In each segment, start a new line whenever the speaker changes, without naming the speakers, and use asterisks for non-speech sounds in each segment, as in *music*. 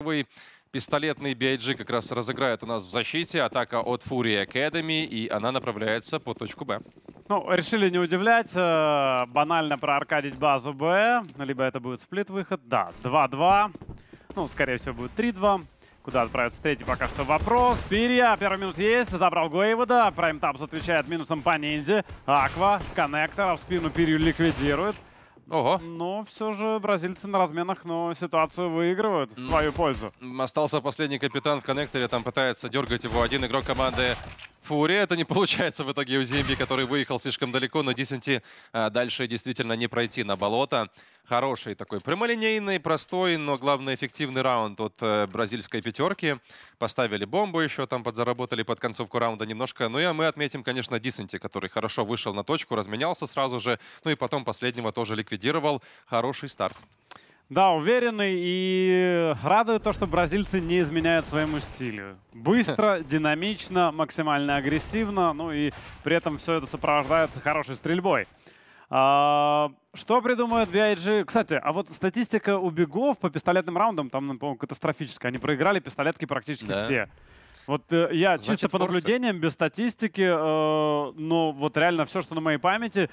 Первый пистолетный BIG как раз разыграет у нас в защите. Атака от Fury Academy, и она направляется по точку Б.
Ну, решили не удивлять. Э, банально проаркадить базу Б. Либо это будет сплит-выход. Да, 2-2. Ну, скорее всего, будет 3-2. Куда отправится третий, пока что вопрос. Пирия, а первый минус есть, забрал Гойвода. Прайм Тапс отвечает минусом по ниндзя. Аква с коннектора в спину Пирию ликвидирует. Ого. Но все же бразильцы на разменах, но ситуацию выигрывают в свою пользу.
Остался последний капитан в коннекторе, там пытается дергать его один игрок команды Фури, Это не получается в итоге у Зимби, который выехал слишком далеко, но Дисенти а, дальше действительно не пройти на болото. Хороший такой прямолинейный, простой, но главное эффективный раунд от э, бразильской пятерки. Поставили бомбу еще, там подзаработали под концовку раунда немножко. Ну и а мы отметим, конечно, Дисенти, который хорошо вышел на точку, разменялся сразу же, ну и потом последнего тоже ликвидировал. Хороший старт.
Да, уверенный и радует то, что бразильцы не изменяют своему стилю. Быстро, *laughs* динамично, максимально агрессивно, ну и при этом все это сопровождается хорошей стрельбой. А, что придумают BIG? Кстати, а вот статистика у бегов по пистолетным раундам, там, ну, по-моему, катастрофическая. Они проиграли пистолетки практически да. все. Вот э, я Значит, чисто по наблюдениям, без статистики, э, но вот реально все, что на моей памяти,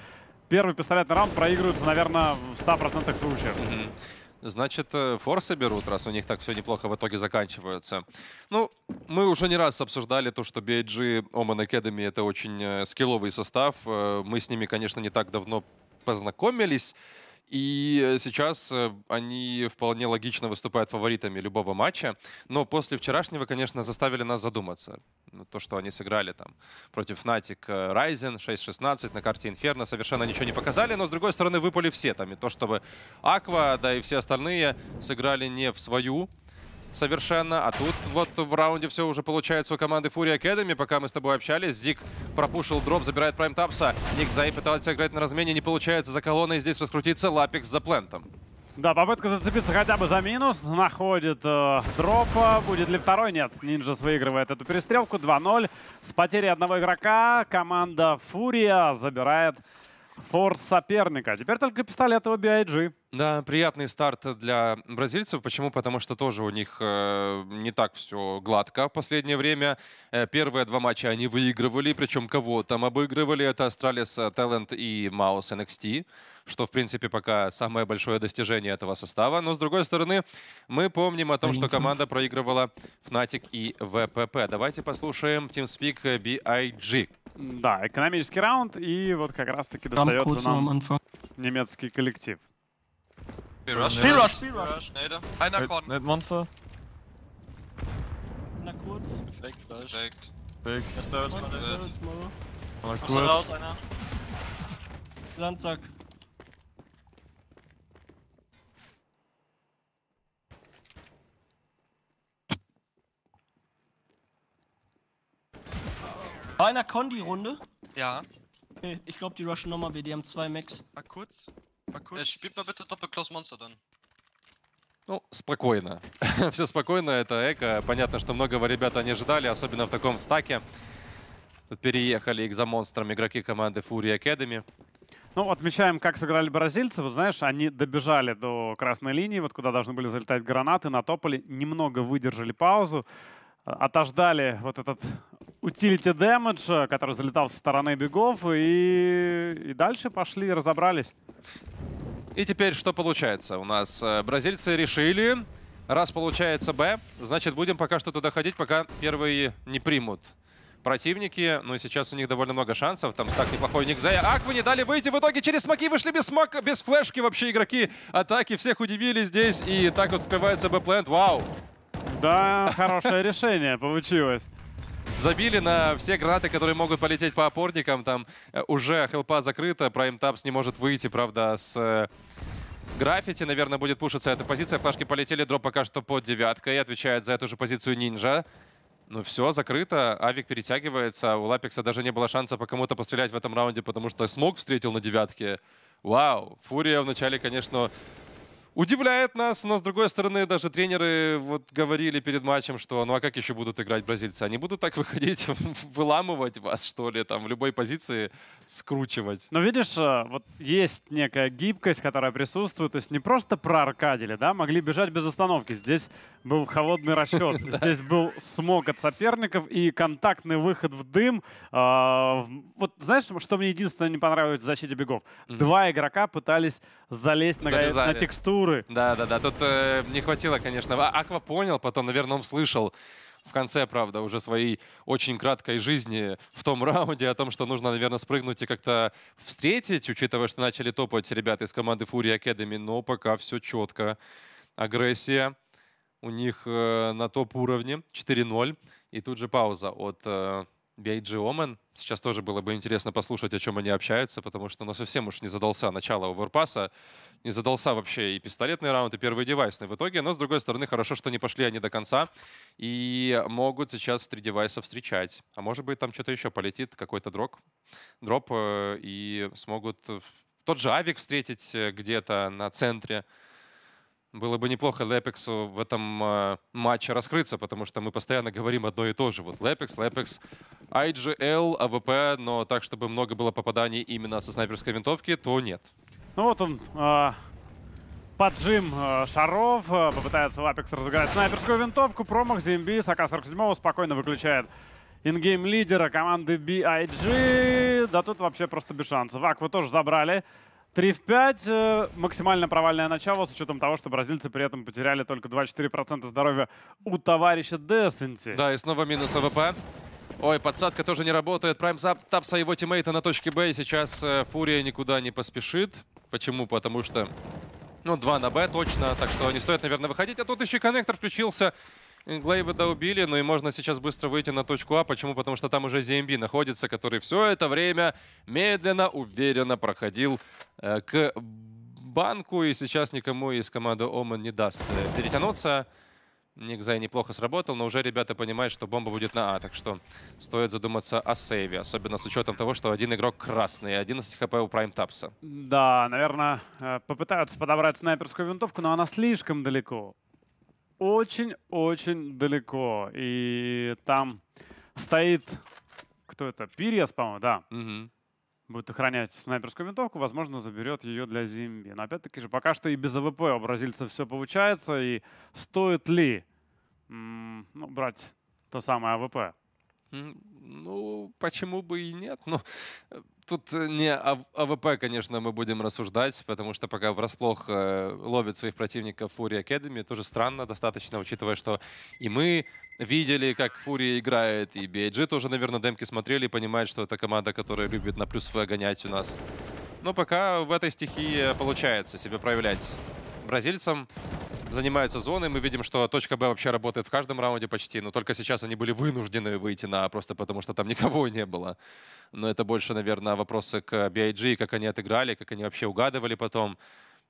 первый пистолетный раунд проигрывается, наверное, в 100% случаев. Mm -hmm.
Значит, э, форсы берут, раз у них так все неплохо в итоге заканчивается. Ну, мы уже не раз обсуждали то, что BIG Omen Academy — это очень э, скилловый состав. Э, мы с ними, конечно, не так давно познакомились. И э, сейчас э, они вполне логично выступают фаворитами любого матча. Но после вчерашнего, конечно, заставили нас задуматься. Ну, то, что они сыграли там против Natic э, Ryzen 6-16 на карте Inferno совершенно ничего не показали. Но, с другой стороны, выпали все там. И то, чтобы Аква, да и все остальные сыграли не в свою совершенно. А тут вот в раунде все уже получается у команды Fury Academy. Пока мы с тобой общались, Зик пропушил дроп, забирает Prime Тапса. Ник Зай пытался играть на размене, не получается за колонной. Здесь раскрутиться Лапик за плентом.
Да, попытка зацепиться хотя бы за минус. Находит э, дропа. Будет ли второй? Нет. Нинджас выигрывает эту перестрелку. 2-0. С потерей одного игрока команда Фурия забирает форс соперника. Теперь только пистолеты обе IG.
Да, приятный старт для бразильцев. Почему? Потому что тоже у них э, не так все гладко в последнее время. Э, первые два матча они выигрывали, причем кого там обыгрывали. Это Астралис э, Талент и Маус NXT, что, в принципе, пока самое большое достижение этого состава. Но, с другой стороны, мы помним о том, что команда проигрывала Fnatic и VPP. Давайте послушаем TeamSpeak BIG.
Да, экономический раунд, и вот как раз-таки достается нам немецкий коллектив. Speedrush, Speedrush, Speedrush. Nade. Einer Con. Nade Monster.
Na kurz. Geflekt, Flash. Geflekt. Geflekt. Einer kurz. Raus, einer. Landsack.
War einer Condi-Runde? Ja. Okay, äh, ich glaube, die rushen nochmal B, die haben zwei Max. Mal kurz,
mal kurz. Äh, spielt mal bitte Doppel-Close Monster dann. Ну, спокойно. *laughs* Все спокойно, это эко. Понятно, что многого ребята не ожидали, особенно в таком стаке. Тут переехали их за монстром игроки команды Fury Academy.
Ну, отмечаем, как сыграли бразильцы. Вот знаешь, они добежали до красной линии, вот куда должны были залетать гранаты, натопали, немного выдержали паузу, э, отождали вот этот утилити дэмэдж, который залетал со стороны бегов, и, и дальше пошли, разобрались.
И теперь что получается? У нас э, бразильцы решили, раз получается Б, значит будем пока что туда ходить, пока первые не примут противники. Ну и сейчас у них довольно много шансов. Там стак неплохой Ник Зая. Аквы не дали выйти. В итоге через смоки вышли без смока, без флешки вообще игроки. Атаки всех удивили здесь. И так вот скрывается Б-плент. Вау!
Да, хорошее *laughs* решение получилось.
Забили на все граты, которые могут полететь по опорникам. Там э, уже хелпа закрыта, Prime Taps не может выйти, правда, с... Э, граффити, наверное, будет пушиться эта позиция. Флажки полетели, дроп пока что под девяткой. Отвечает за эту же позицию Нинджа. Ну все, закрыто. Авик перетягивается. У Лапекса даже не было шанса по кому-то пострелять в этом раунде, потому что смог встретил на девятке. Вау, Фурия вначале, конечно, удивляет нас, но с другой стороны, даже тренеры вот говорили перед матчем, что ну а как еще будут играть бразильцы? Они будут так выходить, *laughs* выламывать вас, что ли, там в любой позиции
скручивать. Но видишь, э, вот есть некая гибкость, которая присутствует, то есть не просто проаркадили, да, могли бежать без остановки. Здесь был холодный *laughs* расчет, здесь был смог от соперников и контактный выход в дым. А, вот знаешь, что мне единственное не понравилось в защите бегов? Два игрока пытались залезть на, на текстуры.
Да-да-да, тут э, не хватило, конечно. А Аква понял, потом, наверное, он слышал в конце, правда, уже своей очень краткой жизни в том раунде о том, что нужно, наверное, спрыгнуть и как-то встретить, учитывая, что начали топать ребята из команды Fury Academy, но пока все четко. Агрессия у них э, на топ-уровне 4-0. И тут же пауза от э, BIG Omen. Сейчас тоже было бы интересно послушать, о чем они общаются, потому что ну, совсем уж не задался начало оверпаса, не задался вообще и пистолетный раунд, и первый девайсный в итоге. Но, с другой стороны, хорошо, что не пошли они до конца и могут сейчас в три девайса встречать. А может быть, там что-то еще полетит, какой-то дроп, дроп э, и смогут тот же Авик встретить э, где-то на центре. Было бы неплохо Лепексу в этом э, матче раскрыться, потому что мы постоянно говорим одно и то же. Вот Лепекс, Лепекс, IGL, АВП, но так, чтобы много было попаданий именно со снайперской винтовки, то нет.
Ну вот он, э, поджим э, шаров, э, попытается Лапекс разыграть снайперскую винтовку, промах ZMB с АК-47 спокойно выключает ингейм лидера команды BIG. Да тут вообще просто без шансов. Акву тоже забрали. 3 в 5. Э, максимально провальное начало, с учетом того, что бразильцы при этом потеряли только 24% здоровья у товарища Десенти.
Да, и снова минус АВП. Ой, подсадка тоже не работает. Прайм тап его тиммейта на точке Б. И сейчас э, Фурия никуда не поспешит. Почему? Потому что... Ну, 2 на Б точно, так что не стоит, наверное, выходить. А тут еще коннектор включился. Глейведа убили, ну и можно сейчас быстро выйти на точку А. Почему? Потому что там уже ZMB находится, который все это время медленно, уверенно проходил э, к банку. И сейчас никому из команды Омен не даст э, перетянуться. Никзай неплохо сработал, но уже ребята понимают, что бомба будет на А, так что стоит задуматься о сейве, особенно с учетом того, что один игрок красный, 11 хп у Прайм Тапса.
Да, наверное, э, попытаются подобрать снайперскую винтовку, но она слишком далеко очень-очень далеко. И там стоит, кто это, Пириас, по-моему, да. Угу. Будет охранять снайперскую винтовку, возможно, заберет ее для Зимби. Но опять-таки же, пока что и без АВП у бразильцев все получается. И стоит ли ну, брать то самое АВП? Ну, почему
бы и нет? Но э, тут э, не АВП, а конечно, мы будем рассуждать, потому что пока врасплох э, ловит своих противников Фурия Academy, тоже странно достаточно, учитывая, что и мы видели, как Фурия играет, и BG тоже, наверное, демки смотрели и понимают, что это команда, которая любит на плюс В гонять у нас. Но пока в этой стихии получается себя проявлять бразильцам занимаются зоной. Мы видим, что точка Б вообще работает в каждом раунде почти, но только сейчас они были вынуждены выйти на А, просто потому что там *laughs* никого не было. Но это больше, наверное, вопросы к BIG, как они отыграли, как они вообще угадывали потом.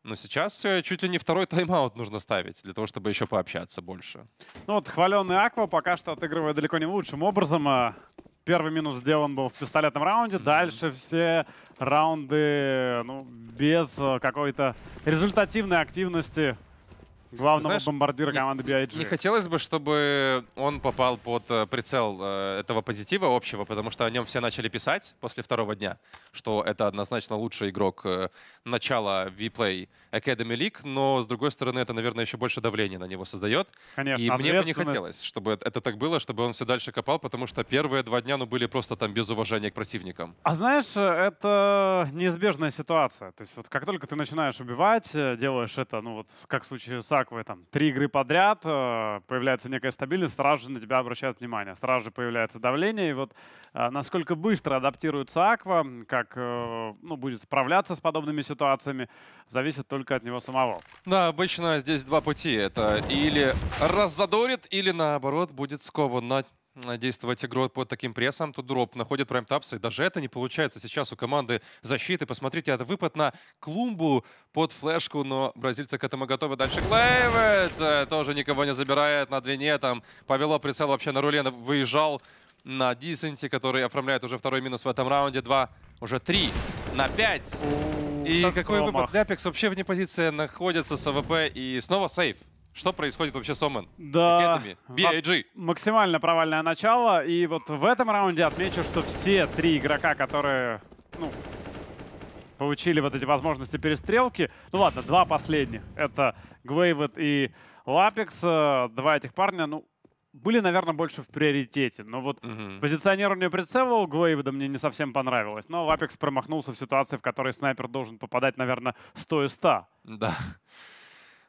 Но сейчас э, чуть ли не второй тайм-аут нужно ставить, для того, чтобы еще пообщаться больше.
Ну вот, хваленый Аква пока что отыгрывает далеко не лучшим образом. А первый минус сделан был в пистолетном раунде. Дальше все раунды ну, без э, какой-то результативной активности главного Знаешь, бомбардира команды BIG. Не хотелось
бы, чтобы он попал под э, прицел э, этого позитива общего, потому что о нем все начали писать после второго дня, что это однозначно лучший игрок э, начала виплей Academy League, но, с другой стороны, это, наверное, еще больше давления на него создает. Конечно, И мне бы не хотелось, чтобы это так было, чтобы он все дальше копал, потому что первые два дня, ну, были просто там без уважения к противникам.
А знаешь, это неизбежная ситуация. То есть вот как только ты начинаешь убивать, э, делаешь это, ну, вот как в случае с Аквой, там, три игры подряд, э, появляется некая стабильность, сразу же на тебя обращают внимание, сразу же появляется давление, и вот э, насколько быстро адаптируется Аква, как, ну, будет справляться с подобными ситуациями, зависит только только от него самого.
Да, обычно здесь два пути. Это или раззадорит, или наоборот будет скован действовать игру под таким прессом. Тут дроп находит прайм тапса, и даже это не получается сейчас у команды защиты. Посмотрите, это выпад на клумбу под флешку, но бразильцы к этому готовы. Дальше клеивает, э, тоже никого не забирает на длине. Там повело прицел вообще на руле, выезжал на Дисенте, который оформляет уже второй минус в этом раунде. Два, уже три на 5. И как какой промах. выбор для Apex? Вообще вне позиции находится с АВП и снова сейф. Что происходит вообще с Омен?
Да, BIG. максимально провальное начало. И вот в этом раунде отмечу, что все три игрока, которые ну, получили вот эти возможности перестрелки, ну ладно, два последних. Это Гвейвет и Лапекс. Э, два этих парня, ну, были, наверное, больше в приоритете. Но вот угу. Uh -huh. позиционирование прицела у Глейвда мне не совсем понравилось. Но Apex промахнулся в ситуации, в которой снайпер должен попадать, наверное, 100 из 100. Да.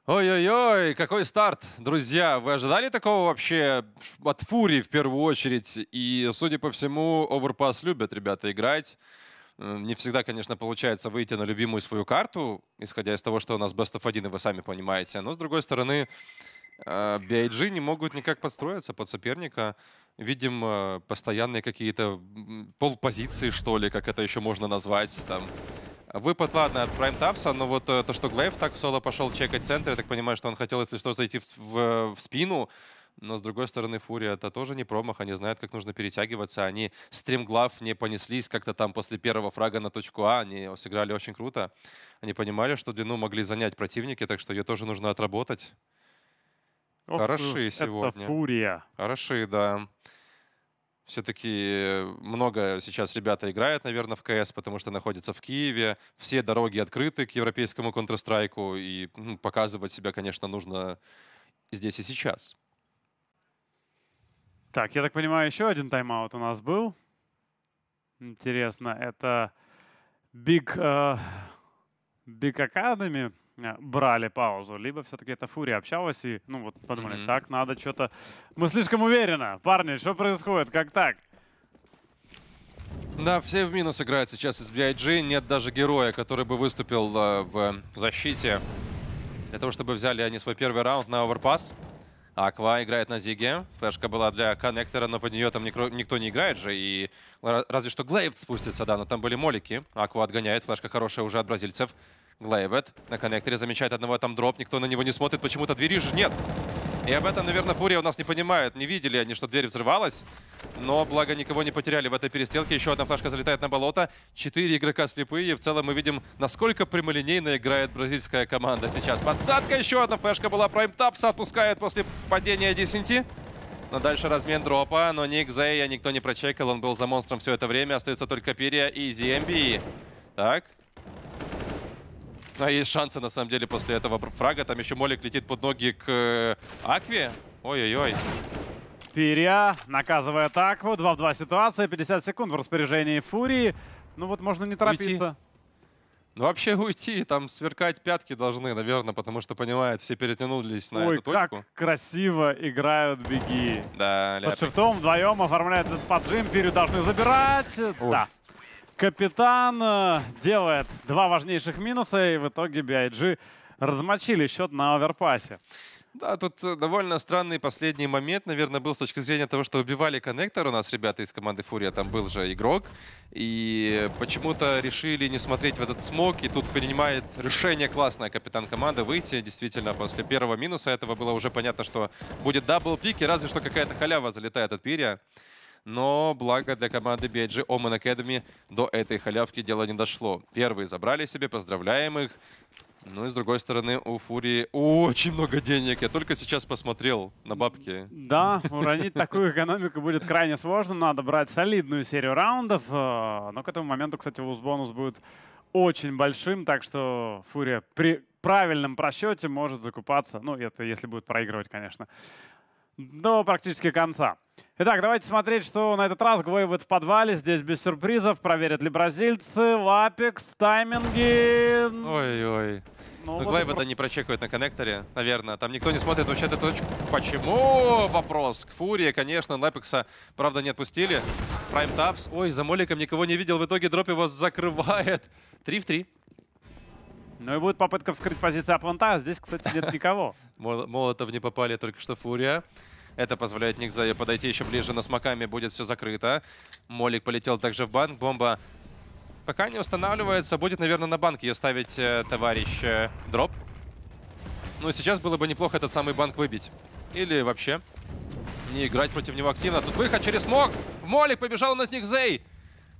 Ой-ой-ой, какой старт, друзья. Вы ожидали
такого вообще от Фури в первую очередь? И, судя по всему, Оверпас любят ребята играть. Не всегда, конечно, получается выйти на любимую свою карту, исходя из того, что у нас Best of 1, и вы сами понимаете. Но, с другой стороны, BIG а, не могут никак подстроиться под соперника. Видим э, постоянные какие-то полпозиции, что ли, как это еще можно назвать. Там. Выпад, ладно, от Prime Тапса, но вот э, то, что Глейв так соло пошел чекать центр, я так понимаю, что он хотел, если что, зайти в, в, э, в спину. Но, с другой стороны, Фурия — это тоже не промах. Они знают, как нужно перетягиваться. Они стримглав не понеслись как-то там после первого фрага на точку А. Они сыграли очень круто. Они понимали, что длину могли занять противники, так что ее тоже нужно отработать. Ох, Хороши сегодня. Это фурия. Хороши, да. Все-таки э, много сейчас ребята играют, наверное, в КС, потому что находятся в Киеве. Все дороги открыты к европейскому Counter-Strike, и ну, показывать себя, конечно, нужно здесь и сейчас.
Так, я так понимаю, еще один тайм-аут у нас был. Интересно, это Big, uh, Big Academy Э, брали паузу, либо все-таки это Фурия общалась и, ну вот, подумали, mm -hmm. так, надо что-то... Мы слишком уверенно, парни, что происходит, как так?
Да, все в минус играют сейчас из BIG. Нет даже героя, который бы выступил э, в защите. Для того, чтобы взяли они свой первый раунд на оверпас. Аква играет на Зиге. Флешка была для коннектора, но под нее там никто не играет же. И разве что Глейвд спустится, да, но там были молики. Аква отгоняет. Флешка хорошая уже от бразильцев. Глейвет на коннекторе замечает одного а там дроп, никто на него не смотрит, почему-то двери же нет. И об этом, наверное, Фурия у нас не понимает. Не видели они, что дверь взрывалась. Но, благо, никого не потеряли в этой перестрелке. Еще одна флешка залетает на болото. Четыре игрока слепые. И в целом мы видим, насколько прямолинейно играет бразильская команда сейчас. Подсадка. Еще одна флешка была. Прайм Тапс отпускает после падения Десенти. Но дальше размен дропа. Но Ник Зея никто не прочекал. Он был за монстром все это время. Остается только Пирия и Земби. Так, ну, а есть шансы, на самом деле, после этого фрага. Там еще Молик летит под ноги к э, Акве. Ой-ой-ой.
Пиря наказывает Акву. 2 в 2 ситуация. 50 секунд в распоряжении Фурии. Ну вот можно не торопиться. Уйти. Ну вообще уйти, там сверкать
пятки должны, наверное, потому что понимают, все перетянулись на Ой, эту точку. Ой, как
красиво играют беги.
Да, Под
шифтом вдвоем оформляют этот поджим, Пирю должны забирать. Ой. Да. Капитан э, делает два важнейших минуса, и в итоге BIG размочили счет на оверпасе. Да, тут э, довольно странный последний
момент, наверное, был с точки зрения того, что убивали коннектор у нас ребята из команды Фурия, там был же игрок, и почему-то решили не смотреть в этот смог, и тут принимает решение классное капитан команды выйти, действительно, после первого минуса этого было уже понятно, что будет дабл-пик, и разве что какая-то халява залетает от Пирия но благо для команды BIG Omen Academy до этой халявки дело не дошло. Первые забрали себе, поздравляем их. Ну и с другой стороны, у Фурии очень много денег. Я только сейчас посмотрел на бабки.
Да, уронить такую экономику будет крайне сложно. Надо брать солидную серию раундов. Э, но к этому моменту, кстати, луз-бонус будет очень большим. Так что Фурия при правильном просчете может закупаться. Ну, это если будет проигрывать, конечно до практически конца. Итак, давайте смотреть, что на этот раз Гвейвет в подвале. Здесь без сюрпризов. Проверят ли бразильцы. Лапекс, тайминги.
Ой-ой. Ну, ну Глайба-то не прочекают на коннекторе, наверное. Там никто не смотрит вообще эту точку. Почему? Вопрос. К Фурии, конечно, Лапекса, правда, не отпустили. Прайм Тапс. Ой, за Моликом
никого не видел. В итоге дроп его закрывает. 3 в 3. Ну и будет попытка вскрыть позицию Апланта. А здесь, кстати, нет никого.
*laughs* Молотов не попали, только что Фурия. Это позволяет Никзае подойти еще ближе, но с маками будет все закрыто. Молик полетел также в банк. Бомба пока не устанавливается. Будет, наверное, на банк ее ставить э, товарищ э, Дроп. Ну, и сейчас было бы неплохо этот самый банк выбить. Или вообще не играть против него активно. Тут выход через мок. Молик побежал у нас Никзей.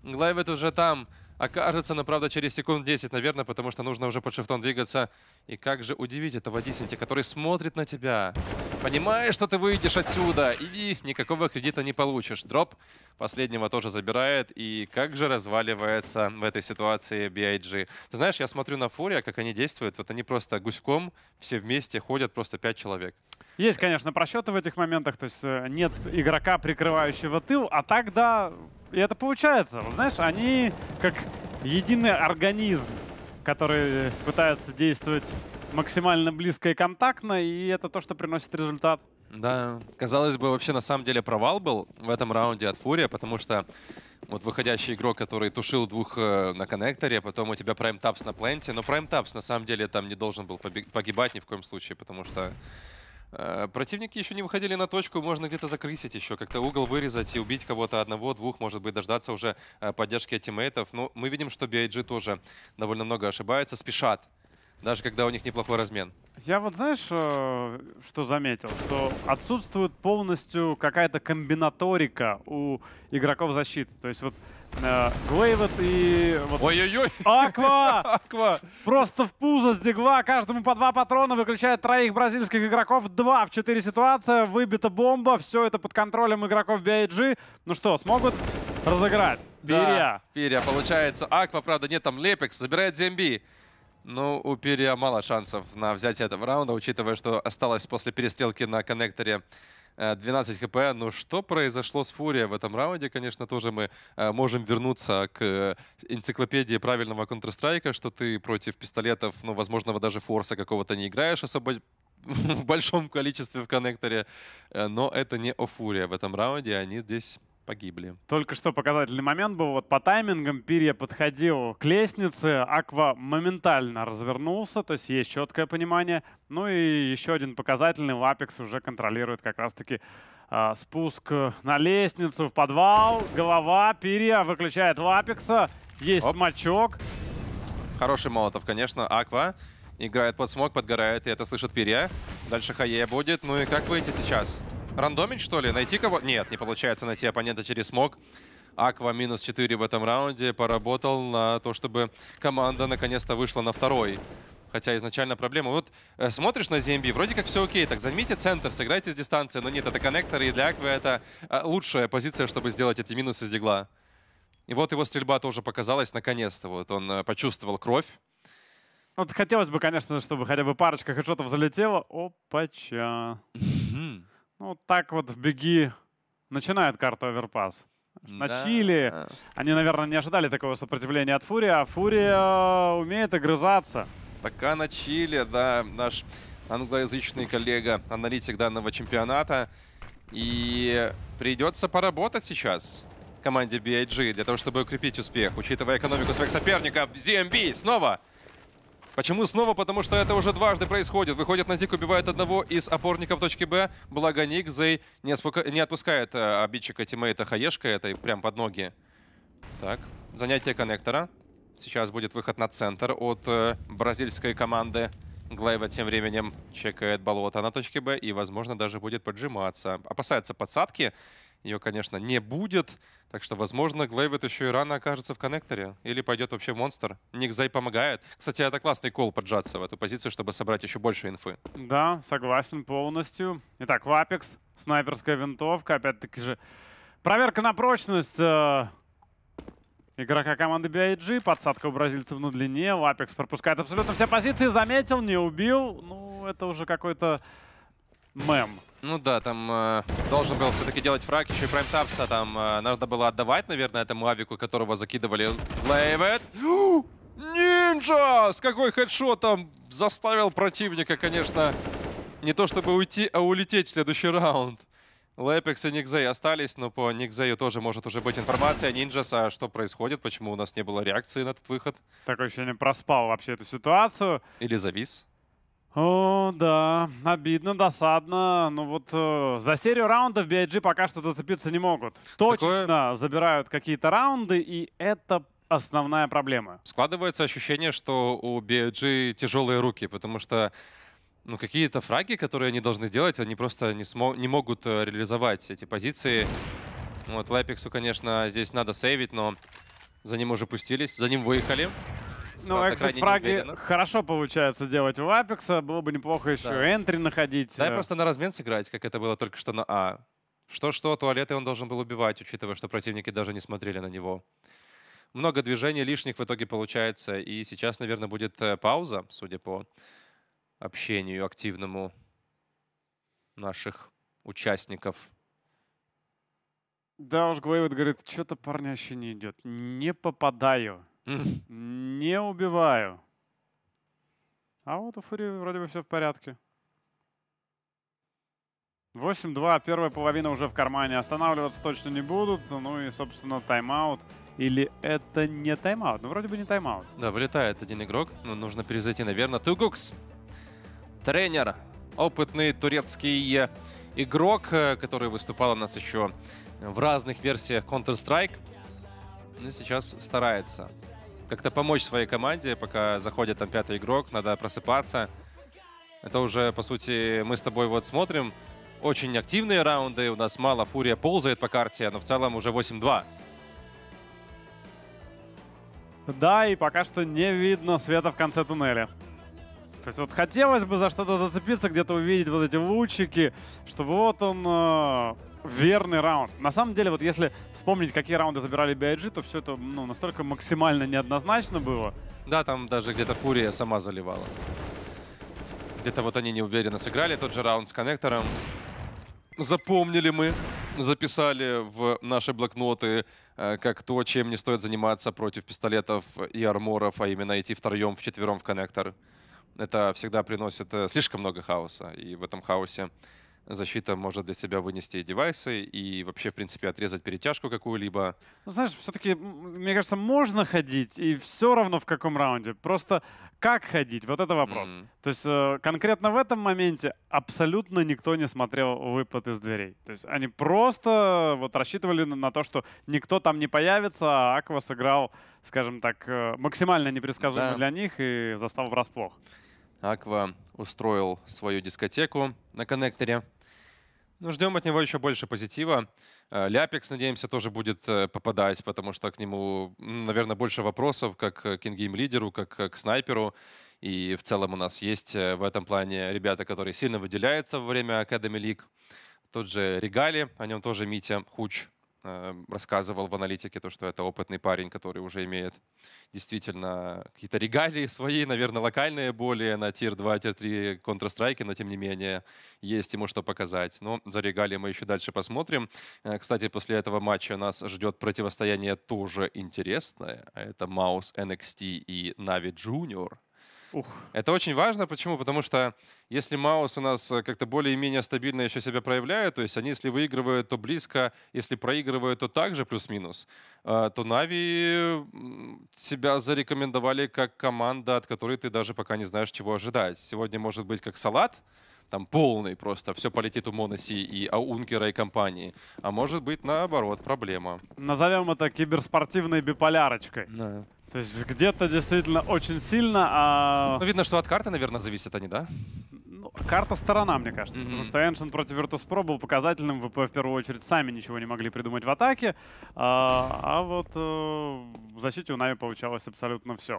Глайвит уже там окажется, но, правда, через секунд 10, наверное, потому что нужно уже под шифтом двигаться. И как же удивить этого Диссенти, который смотрит на тебя, Понимаешь, что ты выйдешь отсюда, и никакого кредита не получишь. Дроп последнего тоже забирает, и как же разваливается в этой ситуации BIG. Ты знаешь, я смотрю на Фурия, а как они действуют, вот они просто гуськом все вместе ходят, просто пять человек.
Есть, конечно, просчеты в этих моментах, то есть э, нет игрока, прикрывающего тыл, а так, да, и это получается. Вот знаешь, они как единый организм, который пытается действовать максимально близко и контактно, и это то, что приносит результат. Да,
казалось бы, вообще на самом деле провал был в этом раунде от Фурия, потому что вот выходящий игрок, который тушил двух э, на коннекторе, потом у тебя Prime Taps на пленте, но Prime Taps на самом деле там не должен был погибать ни в коем случае, потому что Э, противники еще не выходили на точку, можно где-то закрысить еще, как-то угол вырезать и убить кого-то одного, двух, может быть, дождаться уже э, поддержки от тиммейтов. Но ну, мы видим, что BIG тоже довольно много ошибаются, спешат, даже когда у них неплохой размен.
Я вот знаешь, э, что заметил? Что отсутствует полностью какая-то комбинаторика у игроков защиты. То есть вот Э, Глейвет и... Ой-ой-ой! Аква! *laughs* Аква! Просто в пузо с Дигва. Каждому по два патрона выключает троих бразильских игроков. Два в четыре ситуация. Выбита бомба. Все это под контролем игроков BIG. Ну что, смогут разыграть? Пиря, Да,
Пирия получается. Аква, правда, нет, там Лепекс. Забирает DMB. Ну, у Пиря мало шансов на взятие этого раунда, учитывая, что осталось после перестрелки на коннекторе 12 э, хп. Но что произошло с Фурия в этом раунде? Конечно, тоже мы э, можем вернуться к энциклопедии правильного Counter-Strike, что ты против пистолетов, ну, возможного даже форса какого-то не играешь особо *laughs* в большом количестве в коннекторе. Э, но это не о Офурия в этом раунде. Они здесь погибли.
Только что показательный момент был. Вот по таймингам Пирья подходил к лестнице, Аква моментально развернулся, то есть есть четкое понимание. Ну и еще один показательный, Лапекс уже контролирует как раз-таки э, спуск на лестницу в подвал. Голова Пирия выключает Лапекса, есть Оп. мачок. Хороший молотов, конечно, Аква.
Играет под смог, подгорает, и это слышит Пирия. Дальше Хае будет. Ну и как выйти сейчас? Рандомить, что ли? Найти кого? Нет, не получается найти оппонента через смог. Аква минус 4 в этом раунде поработал на то, чтобы команда наконец-то вышла на второй. Хотя изначально проблема. Вот э, смотришь на ZMB, вроде как все окей. Так, займите центр, сыграйте с дистанции. Но нет, это коннектор, и для Аквы это э, лучшая позиция, чтобы сделать эти минусы с дигла. И вот его стрельба тоже показалась наконец-то. Вот он э, почувствовал кровь.
Вот хотелось бы, конечно, чтобы хотя бы парочка хедшотов залетела. Опача. Ну, так вот в беги начинает карту оверпас. На да. Чили. Они, наверное, не ожидали такого сопротивления от Фурия. А Фурия умеет огрызаться. Пока на
Чили, да, наш англоязычный коллега, аналитик данного чемпионата. И придется поработать сейчас команде BIG для того, чтобы укрепить успех, учитывая экономику своих соперников. ZMB снова Почему снова? Потому что это уже дважды происходит. Выходит Назик, убивает одного из опорников точки Б, благо Ник Зей не, отпуска... не отпускает э, обидчика тиммейта Хаешка этой прям под ноги. Так, занятие коннектора. Сейчас будет выход на центр от э, бразильской команды. Глайва тем временем чекает болото на точке Б и, возможно, даже будет поджиматься. Опасается подсадки ее, конечно, не будет. Так что, возможно, Глейвит еще и рано окажется в коннекторе. Или пойдет вообще монстр. Ник Зай помогает. Кстати, это классный кол поджаться в эту позицию, чтобы собрать еще больше инфы.
Да, согласен полностью. Итак, Лапекс, снайперская винтовка. Опять-таки же проверка на прочность э, игрока команды BIG. Подсадка у бразильцев на длине. Лапекс пропускает абсолютно все позиции. Заметил, не убил. Ну, это уже какой-то
мем. Ну да, там э, должен был все-таки делать фраг, еще и прайм тапса там э, надо было отдавать, наверное, этому авику, которого закидывали Лейвет. *gasps* Нинджа! С какой хедшотом заставил противника, конечно, не то чтобы уйти, а улететь в следующий раунд. Лэпекс и Никзей остались, но по Никзею тоже может уже быть информация. Нинджаса, что происходит, почему у нас не было реакции на этот выход? Такое ощущение, проспал вообще эту ситуацию. Или завис.
О, да, обидно, досадно. Ну вот э, за серию раундов BIG пока что зацепиться не могут. Точечно Такое... забирают какие-то раунды, и это основная проблема.
Складывается ощущение, что у BIG тяжелые руки, потому что ну, какие-то фраги, которые они должны делать, они просто не, смо не могут э, реализовать эти позиции. Вот Лапиксу, конечно, здесь надо сейвить, но за ним уже пустились, за ним выехали. Ну, экзит-фраги
ну. хорошо получается делать в Apex, а было бы неплохо еще да. энтри находить. Да, э. просто
на размен сыграть, как это было только что на А. Что-что, туалеты он должен был убивать, учитывая, что противники даже не смотрели на него. Много движений лишних в итоге получается, и сейчас, наверное, будет э, пауза, судя по общению активному наших участников.
Да уж, Глейвид говорит, что-то парня еще не идет. Не попадаю. Не убиваю. А вот у Фури вроде бы все в порядке. 8-2, первая половина уже в кармане. Останавливаться точно не будут. Ну и, собственно, тайм-аут. Или это не тайм-аут? Ну, вроде бы не тайм-аут.
Да, вылетает один игрок, но ну, нужно перезайти, наверное. Тугукс, тренер, опытный турецкий игрок, э, который выступал у нас еще в разных версиях Counter-Strike. Ну, и сейчас старается как-то помочь своей команде, пока заходит там пятый игрок, надо просыпаться. Это уже, по сути, мы с тобой вот смотрим. Очень активные раунды, у нас мало Фурия ползает по карте, но в целом уже 8-2.
Да, и пока что не видно света в конце туннеля. То есть вот хотелось бы за что-то зацепиться, где-то увидеть вот эти лучики, что вот он э, верный раунд. На самом деле, вот если вспомнить, какие раунды забирали BIG, то все это ну, настолько максимально неоднозначно было.
Да, там даже где-то Фурия сама заливала. Где-то вот они неуверенно сыграли тот же раунд с коннектором.
Запомнили
мы, записали в наши блокноты, э, как то, чем не стоит заниматься против пистолетов и арморов, а именно идти втроем, вчетвером в коннектор. Это всегда приносит э, слишком много хаоса, и в этом хаосе защита может для себя вынести и девайсы, и вообще, в принципе, отрезать перетяжку какую-либо.
Ну, знаешь, все-таки, мне кажется, можно ходить, и все равно в каком раунде. Просто как ходить, вот это вопрос. Mm -hmm. То есть э, конкретно в этом моменте абсолютно никто не смотрел выпад из дверей. То есть они просто э, вот рассчитывали на то, что никто там не появится, а Аква сыграл, скажем так, э, максимально непредсказуемо да. для них и застал врасплох.
Аква устроил свою дискотеку на коннекторе. Ну, ждем от него еще больше позитива. Э, Ляпекс, надеемся, тоже будет э, попадать, потому что к нему, наверное, больше вопросов, как э, к ингейм-лидеру, как к снайперу. И в целом у нас есть в этом плане ребята, которые сильно выделяются во время Academy League. Тот же Регали, о нем тоже Митя Хуч Э, рассказывал в аналитике, то, что это опытный парень, который уже имеет действительно какие-то регалии свои, наверное, локальные более на тир-2, тир-3 Counter-Strike, но тем не менее есть ему что показать. Но за регалии мы еще дальше посмотрим. Э, кстати, после этого матча нас ждет противостояние тоже интересное. Это Маус NXT и Нави Junior. Ух. Это очень важно. Почему? Потому что если Маус у нас э, как-то более-менее стабильно еще себя проявляет, то есть они если выигрывают, то близко, если проигрывают, то также плюс-минус, а, то Нави себя зарекомендовали как команда, от которой ты даже пока не знаешь, чего ожидать. Сегодня может быть как салат, там полный просто, все полетит у Моноси и Аункера и компании. А может быть, наоборот, проблема.
Назовем это киберспортивной биполярочкой. Да. То есть где-то действительно очень сильно, а... Ну, видно, что от карты, наверное, зависят они, да? Ну, карта сторона, мне кажется. Mm -hmm. Потому что Эншен против Virtus.pro был показательным. ВП в первую очередь сами ничего не могли придумать в атаке. А, а вот э, в защите у Нави получалось абсолютно все.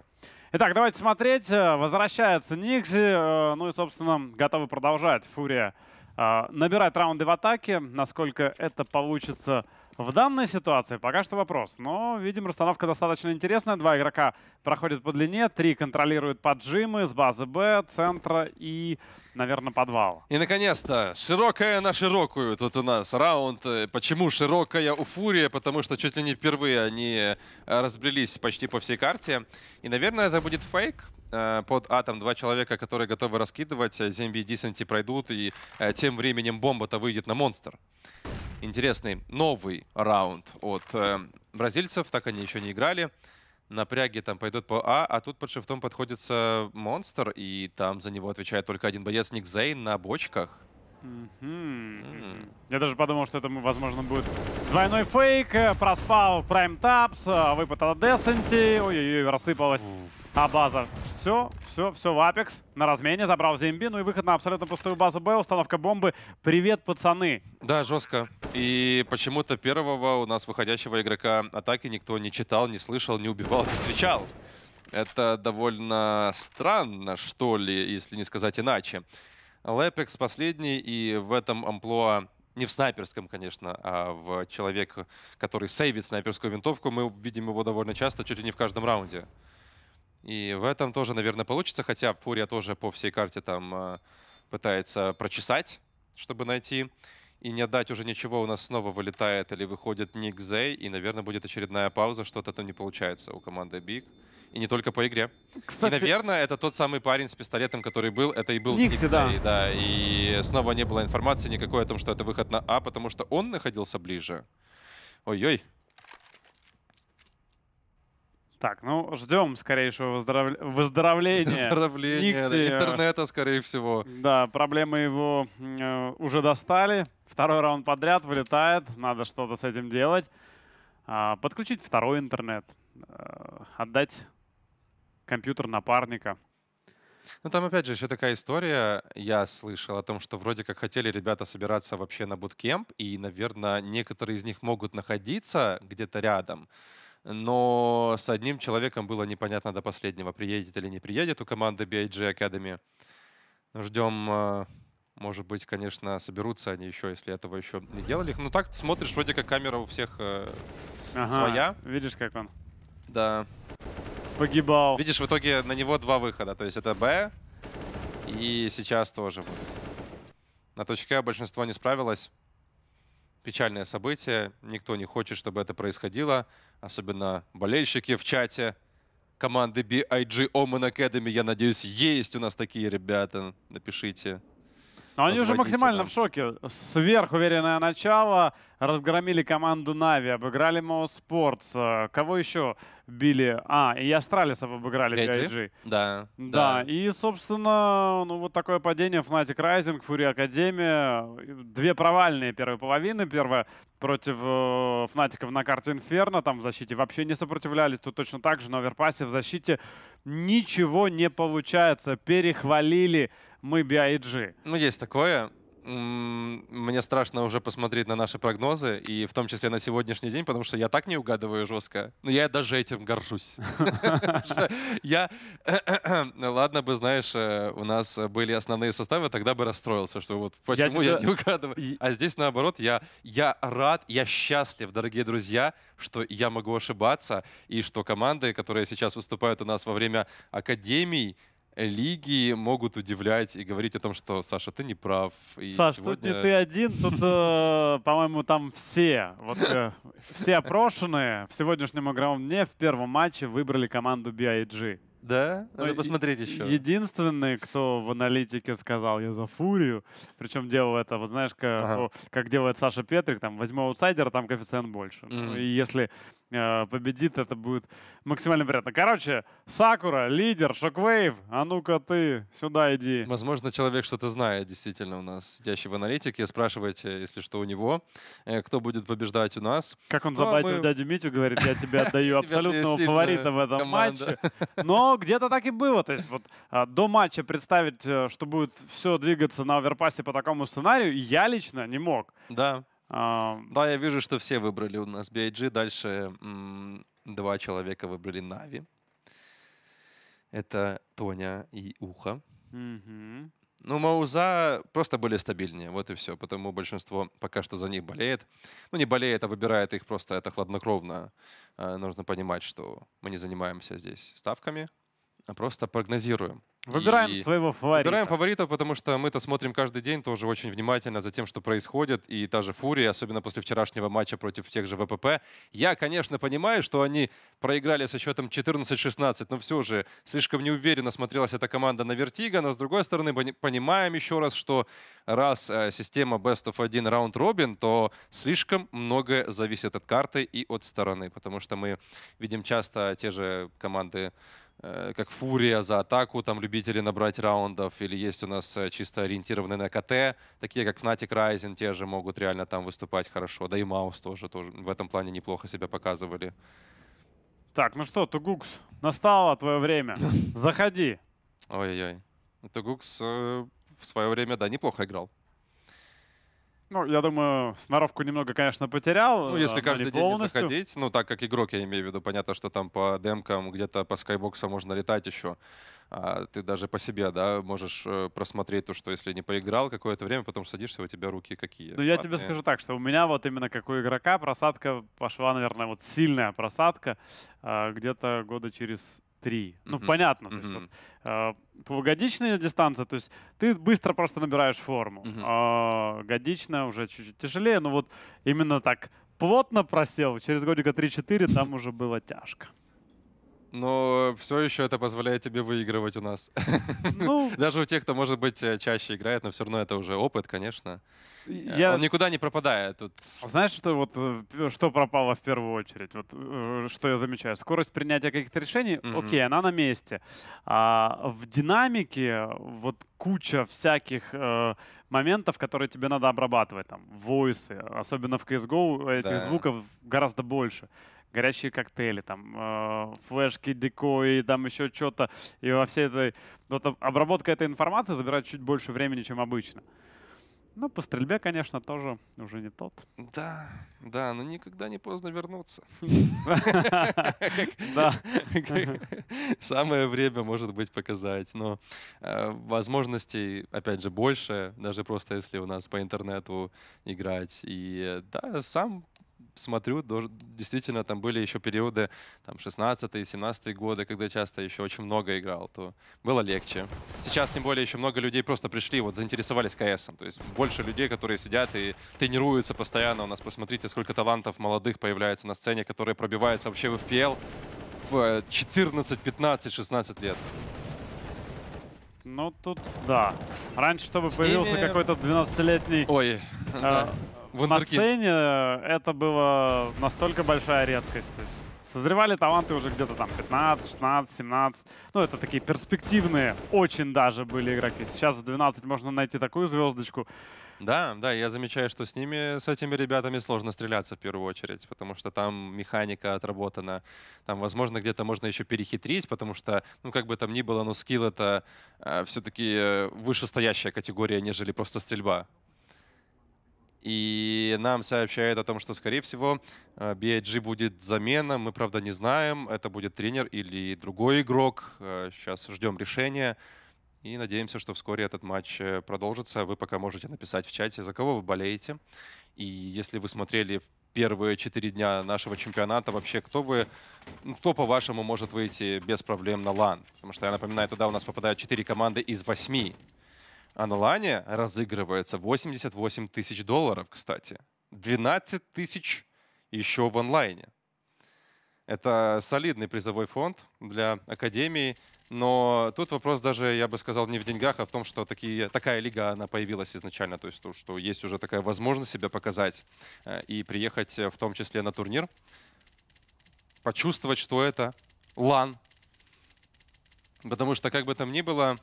Итак, давайте смотреть. Э, возвращается Никси. Э, ну и, собственно, готовы продолжать. Фурия а, набирать раунды в атаке. Насколько это получится в данной ситуации, пока что вопрос. Но, видим, расстановка достаточно интересная. Два игрока проходят по длине, три контролируют поджимы с базы Б, центра и, наверное, подвал.
И, наконец-то, широкая на широкую тут у нас раунд. Э, почему широкая у Фурия? Потому что чуть ли не впервые они э, разбрелись почти по всей карте. И, наверное, это будет фейк. Э, под атом два человека, которые готовы раскидывать, э, Земби и Дисенти пройдут, и э, тем временем бомба-то выйдет на монстр. Интересный новый раунд от бразильцев, так они еще не играли. Напряги там пойдут по А, а тут под шифтом подходится монстр, и там за него отвечает только один боец Ник Зейн на бочках.
Mm -hmm. Mm -hmm. Я даже подумал, что это, возможно, будет двойной фейк. Э, проспал Prime Taps, э, выпад от Destiny. Ой-ой-ой, рассыпалась. А база. Все, все, все в Apex. На размене забрал Земби. Ну и выход на абсолютно пустую базу Б. Установка бомбы. Привет, пацаны. Да,
жестко. И почему-то первого у нас выходящего игрока атаки никто не читал, не слышал, не убивал, не встречал. Это довольно странно, что ли, если не сказать иначе. Лепекс последний, и в этом амплуа не в снайперском, конечно, а в человек, который сейвит снайперскую винтовку, мы видим его довольно часто, чуть ли не в каждом раунде. И в этом тоже, наверное, получится, хотя Фурия тоже по всей карте там а, пытается прочесать, чтобы найти. И не отдать уже ничего, у нас снова вылетает или выходит Ник Зей, и, наверное, будет очередная пауза, что-то там не получается у команды Биг и не только по игре. Кстати... И, наверное, это тот самый парень с пистолетом, который был, это и был Никси, да. да. И снова не было информации никакой о том, что это выход на А, потому
что он находился ближе. Ой-ой. Так, ну ждем скорейшего выздоров... выздоровления. Выздоровления Никси. интернета, скорее всего. Да, проблемы его э, уже достали. Второй раунд подряд вылетает. Надо что-то с этим делать. А, подключить второй интернет. А, отдать компьютер напарника. Ну,
там, опять же, еще такая история, я слышал о том, что вроде как хотели ребята собираться вообще на буткемп, и, наверное, некоторые из них могут находиться где-то рядом, но с одним человеком было непонятно до последнего, приедет или не приедет у команды BIG Academy. Ну, Ждем, э, может быть, конечно, соберутся они еще, если этого еще не делали. Ну так смотришь, вроде как камера у всех э, ага, своя. Видишь, как он? Да. Погибал. Видишь, в итоге на него два выхода. То есть это Б и сейчас тоже. На точке а большинство не справилось. Печальное событие. Никто не хочет, чтобы это происходило. Особенно болельщики в чате команды BIG Omen Academy. Я надеюсь, есть у нас такие ребята. Напишите.
Но они уже максимально да. в шоке. Сверхуверенное начало. Разгромили команду Нави, обыграли Моу Спортс. Э, кого еще били? А, и Астралисов обыграли 5 Да, да. Да, и, собственно, ну вот такое падение. Fnatic Rising, Фури Академия. Две провальные первые половины. Первая против э, Фнатиков на карте Инферно. Там в защите вообще не сопротивлялись. Тут точно так же на оверпасе в защите ничего не получается. Перехвалили мы BIG. Ну, есть такое. Мне страшно уже посмотреть
на наши прогнозы, и в том числе на сегодняшний день, потому что я так не угадываю жестко. Но ну, я даже этим горжусь. *laughs* Я, ну, ладно бы, знаешь, э, у нас были основные составы, тогда бы расстроился, что вот почему я не угадываю. А здесь, наоборот, я рад, я счастлив, дорогие друзья, что я могу ошибаться, и что команды, которые сейчас выступают у нас во время академий, лиги могут удивлять и говорить о том, что Саша, ты не прав. И Саш, сегодня... тут не ты
один, тут, э, по-моему, там все, вот, э, все опрошенные в сегодняшнем игровом дне в первом матче выбрали команду BIG. Да? А Надо ну э, посмотреть еще. Единственный, кто в аналитике сказал, я за фурию, причем делал это, вот знаешь, как, ага. как делает Саша Петрик, там, возьми аутсайдера, там коэффициент больше. Mm. Ну, и если э, победит, это будет максимально приятно. Короче, Сакура, лидер, Шоквейв, а ну-ка ты сюда
иди. Возможно, человек что-то знает, действительно, у нас сидящий в аналитике. Спрашивайте, если что, у него,
э, кто будет побеждать у нас. Как он ну, а забайтил мы... дядю Митю, говорит, я тебе отдаю *laughs* абсолютного фаворита в этом матче. Но где-то так и было. То есть вот а, до матча представить, э, что будет все двигаться на оверпасе по такому сценарию, я лично не мог. Да.
А... Да, я вижу, что все выбрали у нас BIG. Дальше два человека выбрали Нави. Это Тоня и Ухо.
Угу.
Ну, Мауза просто были стабильнее, вот и все. Потому большинство пока что за них болеет. Ну, не болеет, а выбирает их просто это хладнокровно. Э, нужно понимать, что мы не занимаемся здесь ставками просто прогнозируем. Выбираем и своего фаворита. Выбираем фаворита, потому что мы это смотрим каждый день тоже очень внимательно за тем, что происходит. И та же Фурия, особенно после вчерашнего матча против тех же ВПП. Я, конечно, понимаю, что они проиграли со счетом 14-16, но все же слишком неуверенно смотрелась эта команда на Вертига. Но, с другой стороны, понимаем еще раз, что раз э, система Best of 1 раунд Robin, то слишком многое зависит от карты и от стороны. Потому что мы видим часто те же команды Э, как фурия за атаку, там любители набрать раундов, или есть у нас э, чисто ориентированные на КТ, такие как Fnatic Rising, те же могут реально там выступать хорошо, да и Маус тоже, тоже в этом плане неплохо себя показывали. Так, ну
что, Тугукс, настало твое время, *laughs*
заходи. Ой-ой-ой, Тугукс э, в свое время, да, неплохо играл.
Ну, я думаю, сноровку немного, конечно, потерял. Ну, если каждый день не заходить,
ну, так как игрок, я имею в виду, понятно, что там по демкам, где-то по скайбоксу можно летать еще. А ты даже по себе, да, можешь э, просмотреть то, что если не поиграл какое-то время, потом садишься, у тебя руки какие. Ну, я тебе скажу
так, что у меня вот именно как у игрока просадка пошла, наверное, вот сильная просадка а, где-то года через три. Ну, mm-hmm. понятно. Mm-hmm. То есть, вот, э, полугодичная дистанция, то есть ты быстро просто набираешь форму. Mm-hmm. Э, годичная уже чуть-чуть тяжелее, но вот именно так плотно просел, через годика 3-4 там уже было тяжко.
Но все еще это позволяет тебе выигрывать у нас. Ну, *laughs* Даже у тех, кто, может быть, э, чаще играет, но все равно это уже опыт, конечно. Э, я... Он никуда не пропадает. Тут...
А знаешь, что, вот, э, что пропало в первую очередь? Вот, что я замечаю? Скорость принятия каких-то решений, mm-hmm. окей, она на месте. А в динамике вот куча всяких э, моментов, которые тебе надо обрабатывать. Там, войсы, особенно в CSGO этих да. звуков гораздо больше горячие коктейли, там, э, флешки, декои, там еще что-то. И во всей этой... Вот обработка этой информации забирает чуть больше времени, чем обычно. Ну, по стрельбе, конечно, тоже уже не тот. Да, да, но никогда не поздно вернуться.
*laughs* Самое время, может быть, показать. Но э, возможностей, опять же, больше, даже просто если у нас по интернету играть. И э, да, сам смотрю, действительно, там были еще периоды, там, 16-17 годы, когда часто еще очень много играл, то было легче. Сейчас, тем более, еще много людей просто пришли, вот, заинтересовались КСом. То есть больше людей, которые сидят и тренируются постоянно. У нас, посмотрите, сколько талантов молодых появляется на сцене, которые пробиваются вообще в FPL в 14, 15, 16 лет.
Ну, тут да. Раньше, чтобы С появился ними... какой-то 12-летний... Ой, э, да. Вундеркин. На сцене э, это было настолько большая редкость. То есть созревали таланты уже где-то там 15, 16, 17. Ну, это такие перспективные, очень даже были игроки. Сейчас в 12 можно найти такую звездочку. Да, да, я замечаю, что с ними, с этими
ребятами сложно стреляться в первую очередь, потому что там механика отработана, там, возможно, где-то можно еще перехитрить, потому что, ну, как бы там ни было, но скилл — это э, все-таки э, вышестоящая категория, нежели просто стрельба. И нам сообщают о том, что, скорее всего, э, BIG будет замена. Мы, правда, не знаем, это будет тренер или другой игрок. Сейчас э, ждем решения. И надеемся, что вскоре этот матч э, продолжится. Вы пока можете написать в чате, за кого вы болеете. И если вы смотрели первые четыре дня нашего чемпионата, вообще кто вы, ну, кто, по-вашему, может выйти без проблем на лан? Потому что, я напоминаю, туда у нас попадают четыре команды из восьми. А на Лане разыгрывается 88 тысяч долларов, кстати. 12 тысяч еще в онлайне. Это солидный призовой фонд для Академии, но тут вопрос даже, я бы сказал, не в деньгах, а в том, что такие, такая лига, она появилась изначально, то есть то, что есть уже такая возможность себя показать э, и приехать э, в том числе на турнир, почувствовать, что это лан, потому что, как бы там ни было,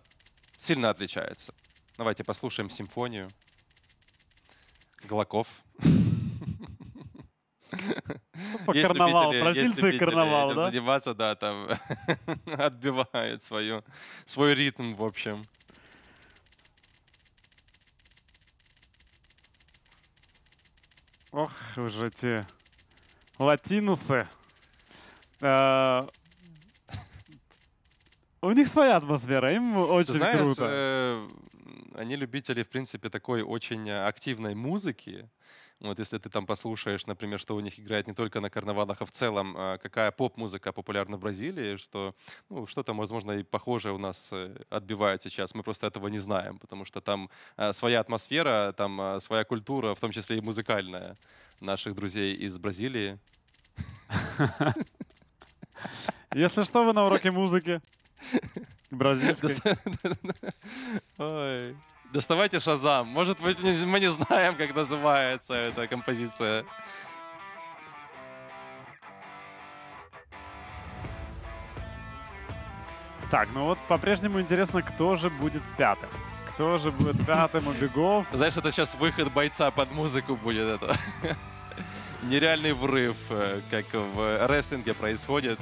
сильно отличается. Давайте послушаем симфонию Глаков. Ну, по есть карнавалу, бразильцы карнавал, да? Заниматься, да, там *laughs* отбивает свою, свой ритм, в общем.
Ох, уже те латинусы. Э, у них своя атмосфера, им очень Знаешь, круто.
Э они любители, в принципе, такой очень э, активной музыки. Вот если ты там послушаешь, например, что у них играет не только на карнавалах, а в целом, э, какая поп-музыка популярна в Бразилии, что ну, что-то, возможно, и похожее у нас э, отбивает сейчас. Мы просто этого не знаем, потому что там своя атмосфера, там своя культура, в том числе и музыкальная наших друзей из Бразилии. *laughs*
Если что, вы на уроке музыки. *laughs* бразильской.
*laughs* Доставайте Шазам. Может быть, мы не знаем, как называется эта композиция.
Так, ну вот по-прежнему интересно, кто же будет пятым. Кто же будет пятым у бегов?
Знаешь, это сейчас выход бойца под музыку будет это. *laughs* Нереальный врыв, э, как в э, рестлинге происходит.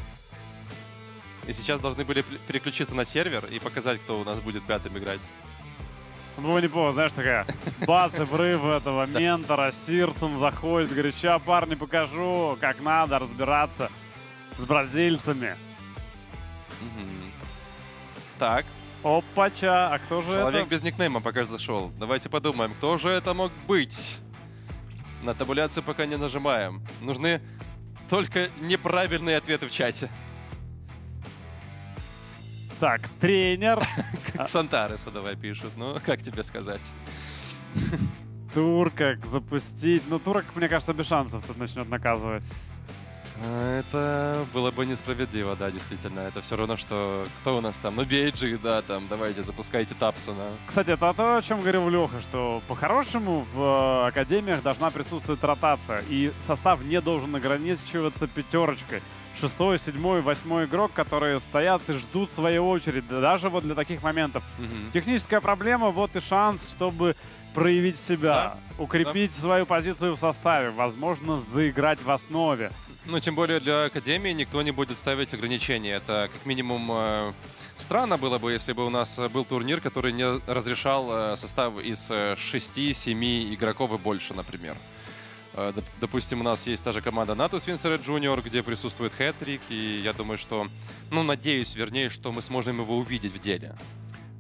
И сейчас должны были переключиться на сервер и показать, кто у нас будет пятым играть.
Ну, не помню, знаешь, такая *laughs* базы, врыв этого ментора, Сирсон заходит, говорит, ща, парни, покажу, как надо разбираться с бразильцами. Так. Опача, а кто же Человек это?
без никнейма пока зашел. Давайте подумаем, кто же это мог быть? На табуляцию пока не нажимаем. Нужны только неправильные ответы в чате. Так, тренер. *laughs* Сантаресу давай пишут. Ну, как тебе сказать? *laughs*
Туркак запустить. Ну, Турок, мне кажется, без шансов тут начнет наказывать. А, это было бы несправедливо,
да, действительно. Это все равно, что кто у нас там? Ну, Бейджи, да, там, давайте, запускайте Тапсуна.
Кстати, это то, о чем говорил Леха, что по-хорошему в э, академиях должна присутствовать ротация, и состав не должен ограничиваться пятерочкой шестой, седьмой, восьмой игрок, которые стоят и ждут своей очереди, даже вот для таких моментов. Угу. Техническая проблема, вот и шанс, чтобы проявить себя, да? укрепить да. свою позицию в составе, возможно, заиграть в основе.
Ну, тем более для Академии никто не будет ставить ограничения. Это как минимум... Э Странно было бы, если бы у нас был турнир, который не разрешал э, состав из 6-7 э, игроков и больше, например. Э, допустим, у нас есть та же команда Натус Винсера Джуниор, где присутствует хэтрик, и я думаю, что, ну, надеюсь, вернее, что мы сможем его увидеть в деле.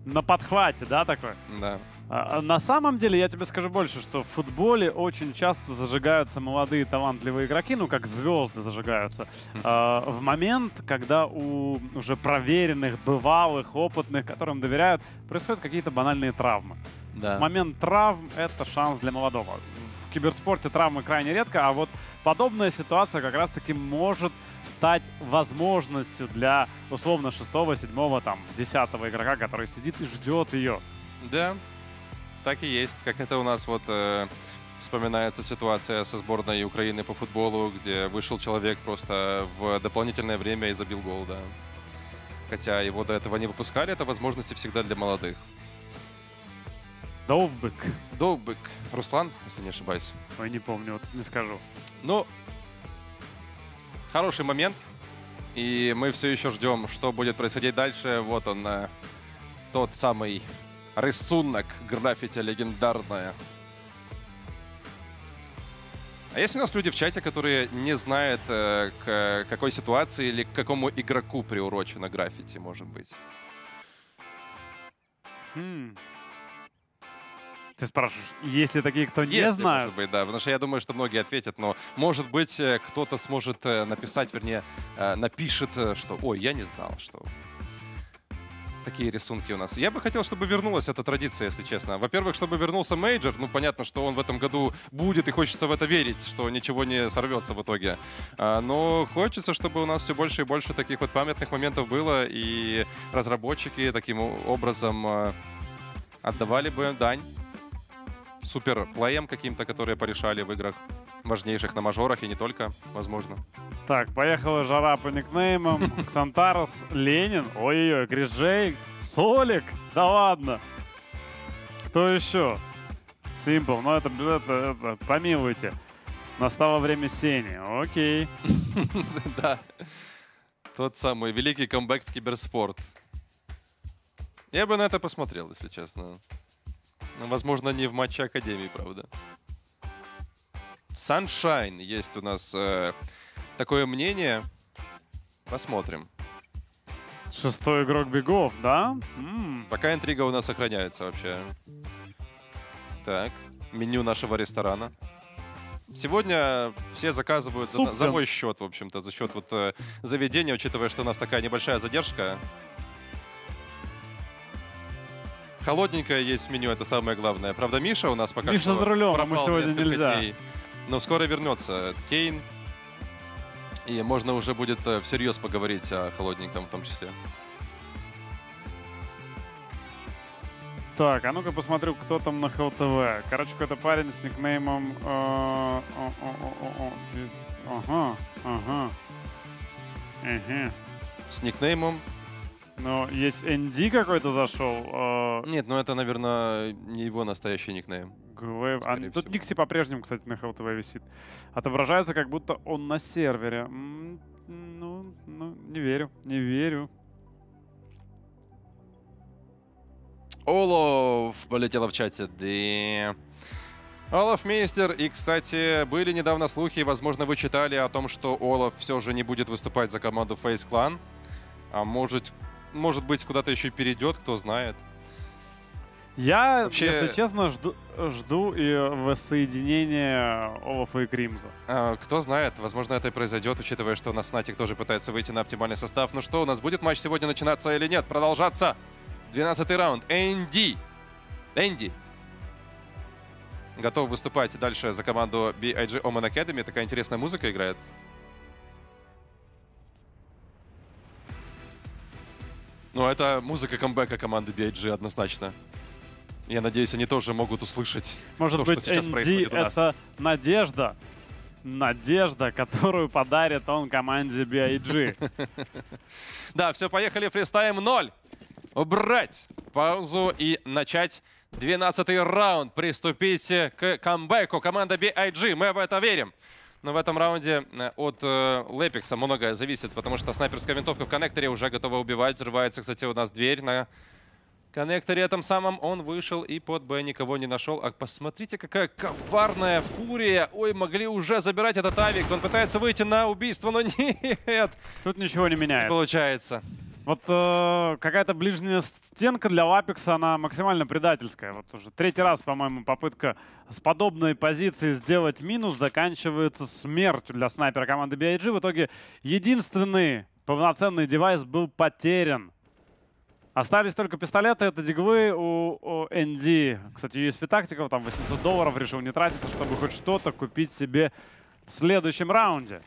На подхвате, да, такой? Да. А, а на самом деле, я тебе скажу больше, что в футболе очень часто зажигаются молодые талантливые игроки, ну, как звезды зажигаются, э, в момент, когда у уже проверенных, бывалых, опытных, которым доверяют, происходят какие-то банальные травмы. Да. Момент травм — это шанс для молодого киберспорте травмы крайне редко, а вот подобная ситуация как раз-таки может стать возможностью для, условно, шестого, седьмого, там, десятого игрока, который сидит и ждет ее.
Да, так и есть. Как это у нас вот... Э вспоминается ситуация со сборной Украины по футболу, где вышел человек просто в дополнительное время и забил гол, да. Хотя его до этого не выпускали, это возможности всегда для молодых. Довбык. Довбык. Руслан, если не ошибаюсь. Ой, не помню, вот не скажу. Ну, хороший момент. И мы все еще ждем, что будет происходить дальше. Вот он, э, тот самый рисунок граффити легендарное. А есть у нас люди в чате, которые не знают, э, к какой ситуации или к какому игроку приурочено граффити, может быть?
Hmm. Ты спрашиваешь, есть ли такие, кто не Если, знают?
может быть, да. Потому что я думаю, что многие ответят, но, может быть, э, кто-то сможет э, написать, вернее, э, напишет, что «Ой, я не знал, что...» такие рисунки у нас. Я бы хотел, чтобы вернулась эта традиция, если честно. Во-первых, чтобы вернулся мейджор. Ну, понятно, что он в этом году будет, и хочется в это верить, что ничего не сорвется в итоге. А, но хочется, чтобы у нас все больше и больше таких вот памятных моментов было, и разработчики таким образом отдавали бы дань супер плеем каким-то, которые порешали в играх важнейших на мажорах и не только, возможно.
Так, поехала жара по никнеймам. *laughs* Ксантарос, Ленин, ой-ой-ой, Грижей, Солик, да ладно. Кто еще? Симпл, но ну это, это, это, помилуйте. Настало время Сени, окей. *laughs* Да, тот самый
великий камбэк в киберспорт. Я бы на это посмотрел, если честно. Возможно, не в матче Академии, правда. Саншайн есть у нас э, такое мнение. Посмотрим.
Шестой игрок бегов, да? М
-м. Пока интрига у нас сохраняется вообще. Так, меню нашего ресторана. Сегодня все заказывают за, за мой счет, в общем-то, за счет вот э, заведения, учитывая, что у нас такая небольшая задержка. Холодненькое есть меню, это самое главное. Правда, Миша у нас пока Миша что за рулем, ему сегодня нельзя. Дней, но скоро вернется Кейн. И можно уже будет э, всерьез поговорить о холодненьком в том числе.
Так, а ну-ка посмотрю, кто там на ХЛТВ. Короче, какой-то парень с никнеймом... Э, ага, ага. С никнеймом ну, есть ND какой-то зашел. А Нет, ну это, наверное, не его настоящий никнейм. Глэв... А, тут Никси по-прежнему, кстати, на HLTV висит. Отображается, как будто он на сервере. Ну, ну, не верю, не верю. Олов
полетела в чате. Да. Олаф Мейстер. И, кстати, были недавно слухи, возможно, вы читали о том, что Олаф все же не будет выступать за команду Face Clan. А может, может быть, куда-то еще перейдет, кто знает.
Я, Вообще... если честно, жду, жду и воссоединение Олафа и Кримза.
А, кто знает, возможно, это и произойдет, учитывая, что у нас Фнатик тоже пытается выйти на оптимальный состав. Ну что, у нас будет матч сегодня начинаться или нет? Продолжаться. 12 раунд. Энди. Энди. Готов выступать дальше за команду BIG Omen Academy. Такая интересная музыка играет. Ну, это музыка камбэка команды BIG однозначно. Я надеюсь, они тоже могут услышать Может то, быть, что сейчас ND происходит у нас. это
надежда. Надежда, которую подарит он команде BIG. *laughs* Да, все, поехали. Фристайм 0. Убрать паузу и начать
12 раунд. Приступите к камбэку. Команда BIG, мы в это верим. Но в этом раунде э, от э, Лепикса многое зависит, потому что снайперская винтовка в коннекторе уже готова убивать. Взрывается, кстати, у нас дверь на коннекторе этом самом. Он вышел и под Б никого не нашел. А посмотрите, какая коварная фурия. Ой, могли уже забирать этот авик. Он пытается выйти на убийство, но *laughs* нет. Тут ничего не меняет. Не
получается. Вот э, какая-то ближняя стенка для Лапекса, она максимально предательская. Вот уже третий раз, по-моему, попытка с подобной позиции сделать минус заканчивается смертью для снайпера команды BIG. В итоге единственный полноценный девайс был потерян. Остались только пистолеты, это диглы у, у ND. Кстати, USP тактиков, там 800 долларов, решил не тратиться, чтобы хоть что-то купить себе в следующем раунде.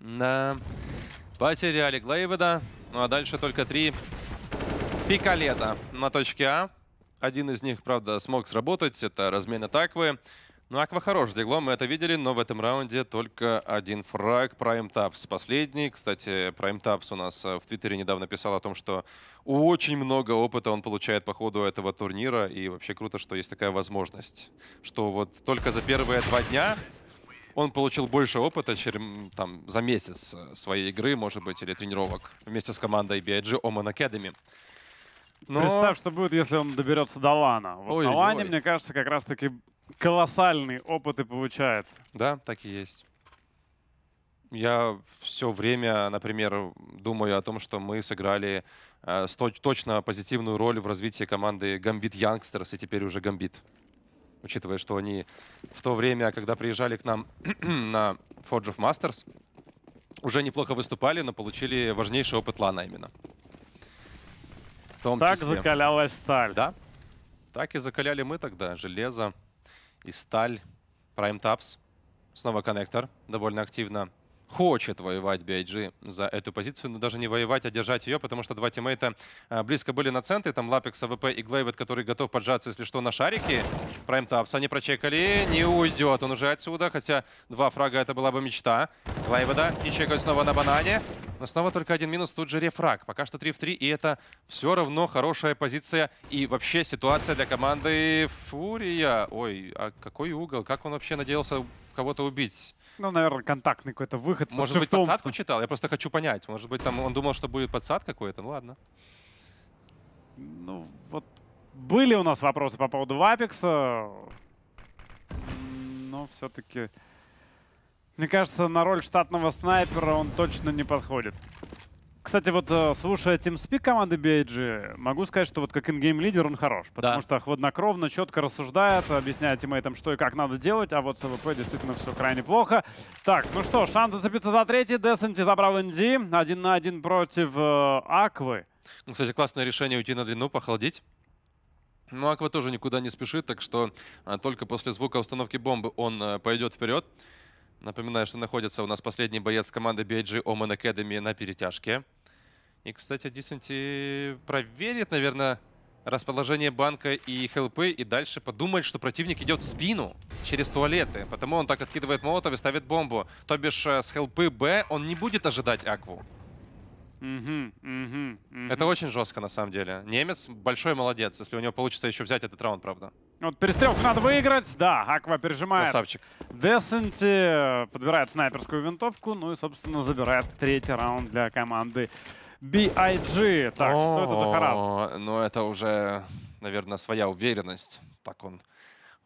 Да. Потеряли Глейведа.
Ну а дальше только три пикалета на точке А. Один из них, правда, смог сработать. Это размен атаквы. Ну, Аква хорош дигло, мы это видели, но в этом раунде только один фраг Prime Taps. Последний. Кстати, Prime Taps у нас э, в Твиттере недавно писал о том, что очень много опыта он получает по ходу этого турнира. И вообще круто, что есть такая возможность, что вот только за первые два дня он получил больше опыта чем там, за месяц э, своей игры, может быть, или тренировок вместе с командой BIG Omen Academy.
Но... Представь, что будет, если он доберется до Лана. Вот ой, на Лане, ой. мне кажется, как раз-таки колоссальный опыт и получается. Да, так
и есть. Я все время, например, думаю о том, что мы сыграли э, точно позитивную роль в развитии команды Гамбит Янгстерс и теперь уже Гамбит учитывая, что они в то время, когда приезжали к нам *clears throat* на Forge of Masters, уже неплохо выступали, но получили важнейший опыт Лана именно. В том так числе. закалялась сталь. Да. Так и закаляли мы тогда. Железо и сталь. Prime Taps. Снова коннектор довольно активно хочет воевать BIG за эту позицию, но даже не воевать, а держать ее, потому что два тиммейта э, близко были на центре. Там Лапекс, АВП и Глейвет, который готов поджаться, если что, на шарике. Прайм Тапс они прочекали, не уйдет он уже отсюда, хотя два фрага это была бы мечта. Глейведа и чекают снова на банане. Но снова только один минус, тут же рефраг. Пока что 3 в 3, и это все равно хорошая позиция. И вообще ситуация для команды Фурия. Ой, а какой угол? Как он вообще надеялся кого-то убить?
Ну, наверное, контактный какой-то выход. Может быть, подсадку
читал? Я просто хочу понять. Может быть, там он думал, что будет
подсад какой-то? Ну, ладно. Ну, вот были у нас вопросы по поводу Вапекса. Но все-таки, мне кажется, на роль штатного снайпера он точно не подходит. Кстати, вот э, слушая TeamSpeak команды BIG, могу сказать, что вот как ингейм-лидер он хорош, потому да. что хладнокровно, четко рассуждает, объясняет тиммейтам, что и как надо делать, а вот с АВП действительно все крайне плохо. Так, ну что, шанс зацепиться за третий, Десенти забрал Инди, один на один против э, Аквы.
Ну, кстати, классное решение уйти на длину, похолодить.
Ну, Аква тоже
никуда не спешит, так что а, только после звука установки бомбы он а, э, пойдет вперед. Напоминаю, что находится у нас последний боец команды BIG Omen Academy на перетяжке. И, кстати, Дисенти проверит, наверное, расположение банка и хелпы, и дальше подумает, что противник идет в спину через туалеты. Потому он так откидывает молотов и ставит бомбу. То бишь, э, с хелпы Б он не будет ожидать Акву. Mm-hmm,
mm-hmm, mm-hmm. Это
очень жестко, на самом деле. Немец большой молодец, если у него получится еще взять этот раунд, правда.
Вот перестрелку надо выиграть, да, Аква пережимает. Красавчик. Десенти э, подбирает снайперскую винтовку, ну и, собственно, забирает третий раунд для команды B.I.G. Так, что ну, это за
характер? Ну, это уже, наверное, своя уверенность. Так он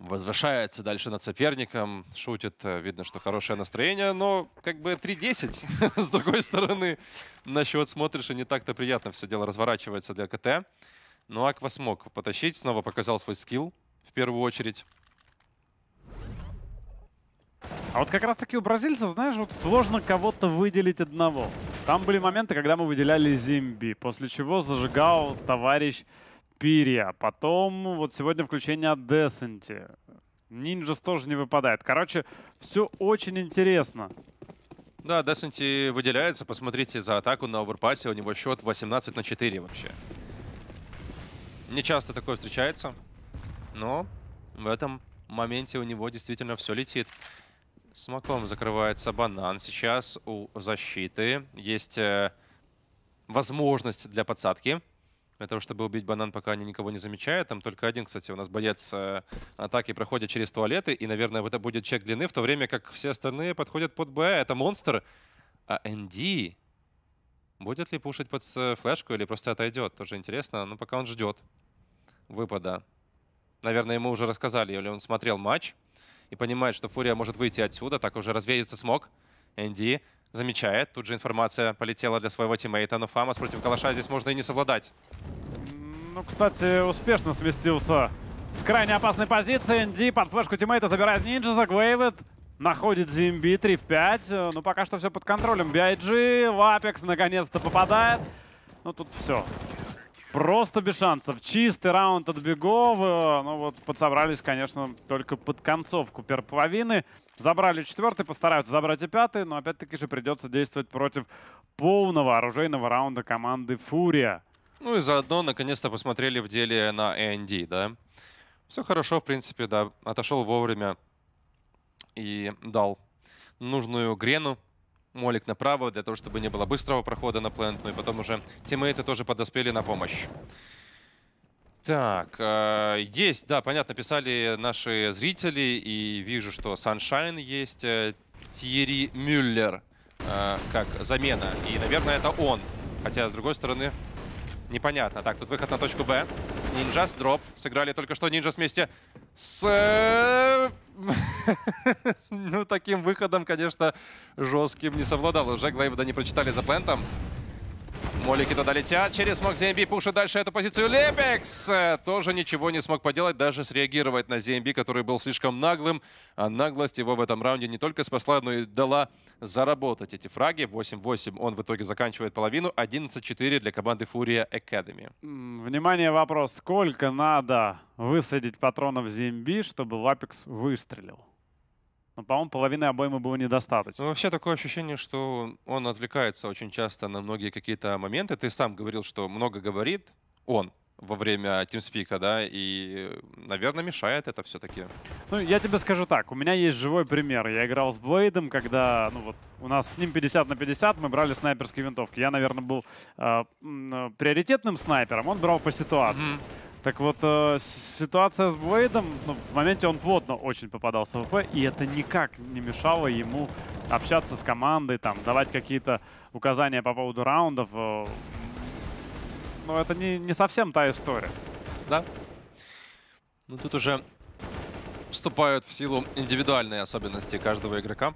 возвышается дальше над соперником, шутит. Э, видно, что хорошее настроение, но как бы 3-10. *laughs* С другой стороны, на счет смотришь, и не так-то приятно все дело разворачивается для КТ. Но ну, Аква смог потащить, снова показал свой
скилл в первую очередь. А вот как раз-таки у бразильцев, знаешь, вот сложно кого-то выделить одного. Там были моменты, когда мы выделяли Зимби, после чего зажигал товарищ Пирия. Потом вот сегодня включение от Десенти. Нинджас тоже не выпадает. Короче, все очень интересно.
Да, Десенти выделяется. Посмотрите за атаку на оверпассе. У него счет 18 на 4 вообще. Не часто такое встречается, но в этом моменте у него действительно все летит. С маком закрывается банан сейчас у защиты. Есть э, возможность для подсадки. Для того, чтобы убить банан, пока они никого не замечают. Там только один, кстати, у нас боец э, атаки проходит через туалеты. И, наверное, это будет чек длины, в то время как все остальные подходят под Б. Это монстр. А ND будет ли пушить под э, флешку или просто отойдет? Тоже интересно. Но ну, пока он ждет выпада. Наверное, ему уже рассказали, или он смотрел матч и понимает, что Фурия может выйти отсюда, так уже развеется смог. Энди замечает, тут же информация полетела для своего тиммейта, но Фамас против Калаша здесь можно и не совладать.
Ну, кстати, успешно сместился с крайне опасной позиции. Энди под флешку тиммейта забирает Нинджа, загвейвит. Находит ZMB 3 в 5. Э, ну, пока что все под контролем. BIG, в Apex наконец-то попадает. Ну, тут все. Просто без шансов. Чистый раунд от бегов. Э, ну вот подсобрались, конечно, только под концовку первой половины. Забрали четвертый, постараются забрать и пятый, но опять-таки же придется действовать против полного оружейного раунда команды «Фурия».
Ну и заодно, наконец-то, посмотрели в деле на AND, да? Все хорошо, в принципе, да. Отошел вовремя и дал нужную грену Молик направо, для того, чтобы не было быстрого прохода на плент. Ну и потом уже тиммейты тоже подоспели на помощь. Так, э, есть, да, понятно, писали наши зрители, и вижу, что Sunshine есть, э, Тьерри Мюллер э, как замена, и, наверное, это он. Хотя, с другой стороны, непонятно. Так, тут выход на точку Б. Нинджас, дроп. Сыграли только что Нинджас вместе с... Э, *laughs* ну, таким выходом, конечно, жестким не совладал. Уже Глейвда не прочитали за плентом. Молики туда летят. Через Мак Земби пушит дальше эту позицию. Лепекс э, тоже ничего не смог поделать, даже среагировать на Земби, который был слишком наглым. А наглость его в этом раунде не только спасла, но и дала заработать эти фраги. 8-8 он в итоге заканчивает половину. 11-4 для команды Фурия Academy.
Внимание, вопрос. Сколько надо высадить патронов Земби, чтобы Лапекс выстрелил? Но, ну, по-моему, половины обоймы было недостаточно. Ну, вообще такое
ощущение, что он отвлекается очень часто на многие какие-то моменты. Ты сам говорил, что много говорит он во время тимспика, да, и, наверное, мешает это все-таки.
Ну, я тебе скажу так, у меня есть живой пример. Я играл с Блейдом, когда, ну вот, у нас с ним 50 на 50, мы брали снайперские винтовки. Я, наверное, был э, приоритетным снайпером, он брал по ситуации. Mm -hmm. Так вот, э, ситуация с Блейдом, ну, в моменте он плотно очень попадался в ВП, и это никак не мешало ему общаться с командой, там, давать какие-то указания по поводу раундов. Э, но это не, не совсем та история.
Да. Ну, тут уже вступают в силу индивидуальные особенности каждого игрока.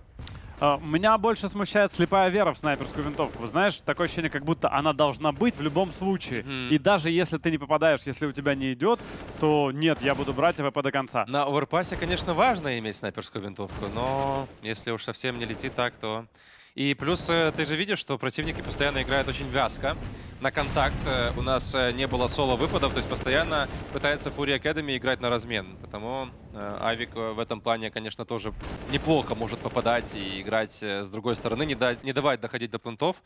А, меня больше смущает слепая вера в снайперскую винтовку. Знаешь, такое ощущение, как будто она должна быть в любом случае. Mm. И даже если ты не попадаешь, если у тебя не идет, то нет, я буду брать АВП до конца. На оверпасе, конечно, важно иметь снайперскую винтовку, но если уж
совсем не летит так, то и плюс э, ты же видишь, что противники постоянно играют очень вязко. На контакт э, у нас э, не было соло-выпадов, то есть постоянно пытается Fury Academy играть на размен. Потому Авик в этом плане, конечно, тоже неплохо может попадать и играть с другой стороны, не, дать, не давать доходить до плентов.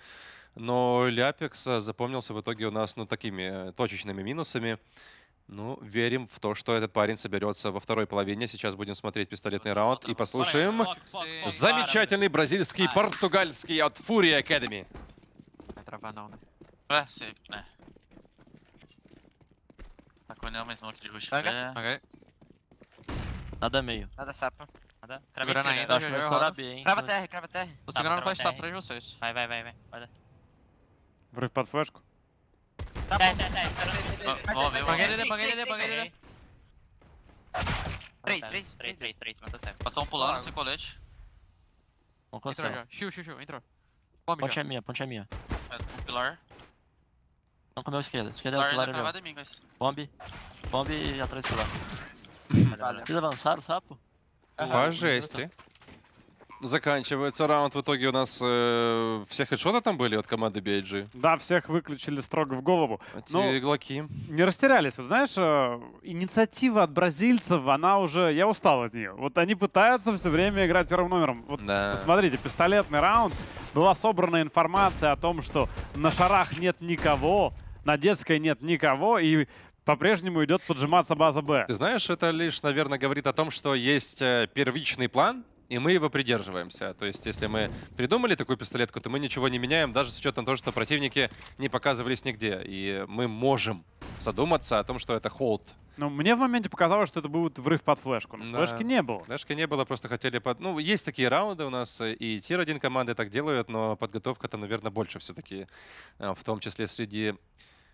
Но Ляпекс запомнился в итоге у нас ну, такими точечными минусами. Ну, верим в то, что этот парень соберется во второй половине. Сейчас будем смотреть пистолетный раунд и послушаем замечательный бразильский португальский от Fury Academy.
Nada meio. Nada sapo. Nada. Crava esquerda, ainda, acho que vai estourar B, hein. Crava TR, crava TR. Vou segurar no flash sapo atrás de vocês. Vai, vai, vai, vai. Olha. Vou para flasco. Tá bom. Vamos, vamos. Paguei ele, paguei ele, paguei ele. 3, 3, 3,
3, 3, mas tá certo. Passou um pulando sem colete. Entrou já.
Shield, shield, shield, entrou. Come ponte já. é
minha, ponte é minha.
É, um pilar.
Não comeu esquerda, esquerda é o pilar. Pilar é mim, Bomb, bomb atrás do pilar.
*laughs* Vocês avançaram, sapo? По жести.
заканчивается раунд. В итоге у нас э, все хедшоты там были от команды BIG.
Да, всех выключили строго в голову. Эти а Но ну, иглаки. Не растерялись. Вот знаешь, э, инициатива от бразильцев, она уже... Я устал от нее. Вот они пытаются все время играть первым номером. Вот да. посмотрите, пистолетный раунд. Была собрана информация о том, что на шарах нет никого, на детской нет никого. И по-прежнему идет поджиматься база Б. Ты знаешь,
это лишь, наверное, говорит о том, что есть э, первичный план, и мы его придерживаемся. То есть, если мы придумали такую пистолетку, то мы ничего не меняем, даже с учетом того, что противники не показывались нигде. И мы можем задуматься о том, что это холд.
Но ну, мне в моменте показалось, что это будет врыв под флешку. Но да. флешки не было.
Флешки не было, просто хотели... Под... Ну, есть такие раунды у нас, э, и тир один команды так делают, но подготовка-то, наверное, больше все-таки, э, в том числе среди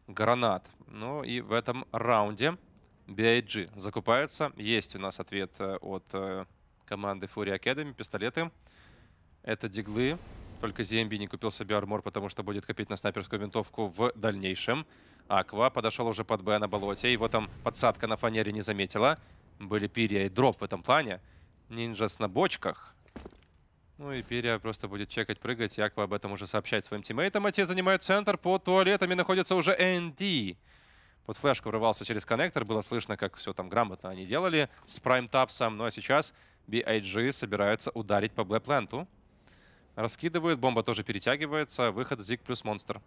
гранат. Ну и в этом раунде BIG закупаются. Есть у нас ответ э, от команды Fury Academy, пистолеты. Это диглы. Только Земби не купил себе армор, потому что будет копить на снайперскую винтовку в дальнейшем. Аква подошел уже под Б на болоте. Его там подсадка на фанере не заметила. Были Пирия и Дроп в этом плане. Нинджас на бочках. Ну и Пирия просто будет чекать, прыгать. Аква об этом уже сообщает своим тиммейтам. А те занимают центр. Под туалетами находится уже НД. Под флешку врывался через коннектор. Было слышно, как все там грамотно они делали с Прайм Тапсом. Ну а сейчас BIG собираются ударить по Блэпленту. Раскидывают, бомба тоже перетягивается. Выход Зиг плюс монстр.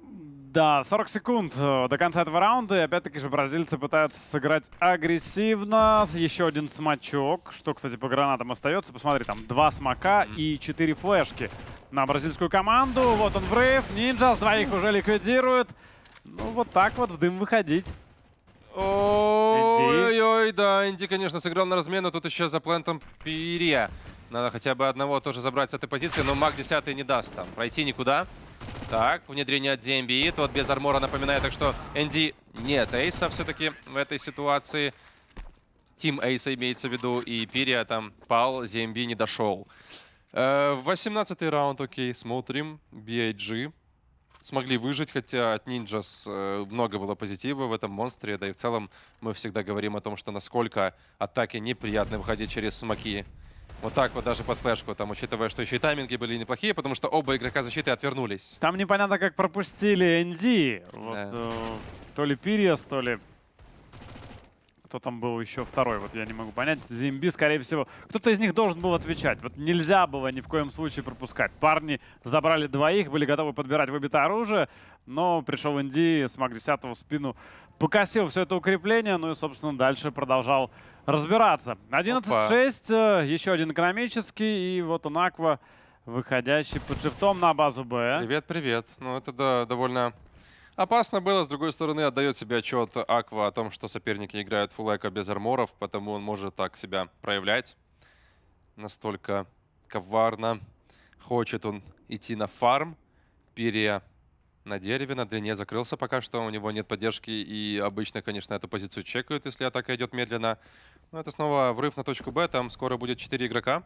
Да, 40 секунд э, до конца этого раунда. И опять-таки же бразильцы пытаются сыграть агрессивно. Еще один смачок, что, кстати, по гранатам остается. Посмотри, там два смока и четыре флешки на бразильскую команду. Вот он в рейв. Нинджа с двоих уже ликвидирует. Ну, вот так вот в дым выходить. Ой-ой,
да, Инди, конечно, сыграл на размену, тут еще за плентом Пире. Надо хотя бы одного тоже забрать с этой позиции, но маг 10 не даст там пройти никуда. Так, внедрение от DMB, тот без армора напоминает, так что Энди нет Эйса все-таки в этой ситуации. Тим Эйса имеется в виду, и Пирия там пал, ZMB не дошел. 18 э, раунд, окей, смотрим. BIG смогли выжить, хотя от Ninjas э, много было позитива в этом монстре. Да и в целом мы всегда говорим о том, что насколько атаки неприятны выходить через смоки. Вот так вот даже под флешку, там, учитывая, что еще и тайминги были неплохие, потому что оба игрока защиты отвернулись.
Там непонятно, как пропустили ND. Вот, да. э, то ли Пириас, то ли кто там был еще второй, вот я не могу понять. Зимби, скорее всего, кто-то из них должен был отвечать. Вот нельзя было ни в коем случае пропускать. Парни забрали двоих, были готовы подбирать выбитое оружие, но пришел Инди, смог 10 в спину, покосил все это укрепление, ну и, собственно, дальше продолжал разбираться. 11-6, э, еще один экономический, и вот он Аква, выходящий под шифтом на базу Б. Привет-привет. Ну, это да, довольно
Опасно было, с другой стороны, отдает себе отчет Аква о том, что соперники играют фулэка без арморов, потому он может так себя проявлять. Настолько коварно хочет он идти на фарм. пере на дереве, на длине закрылся пока что, у него нет поддержки, и обычно, конечно, эту позицию чекают, если атака идет медленно. Но это снова врыв на точку Б, там скоро будет 4 игрока.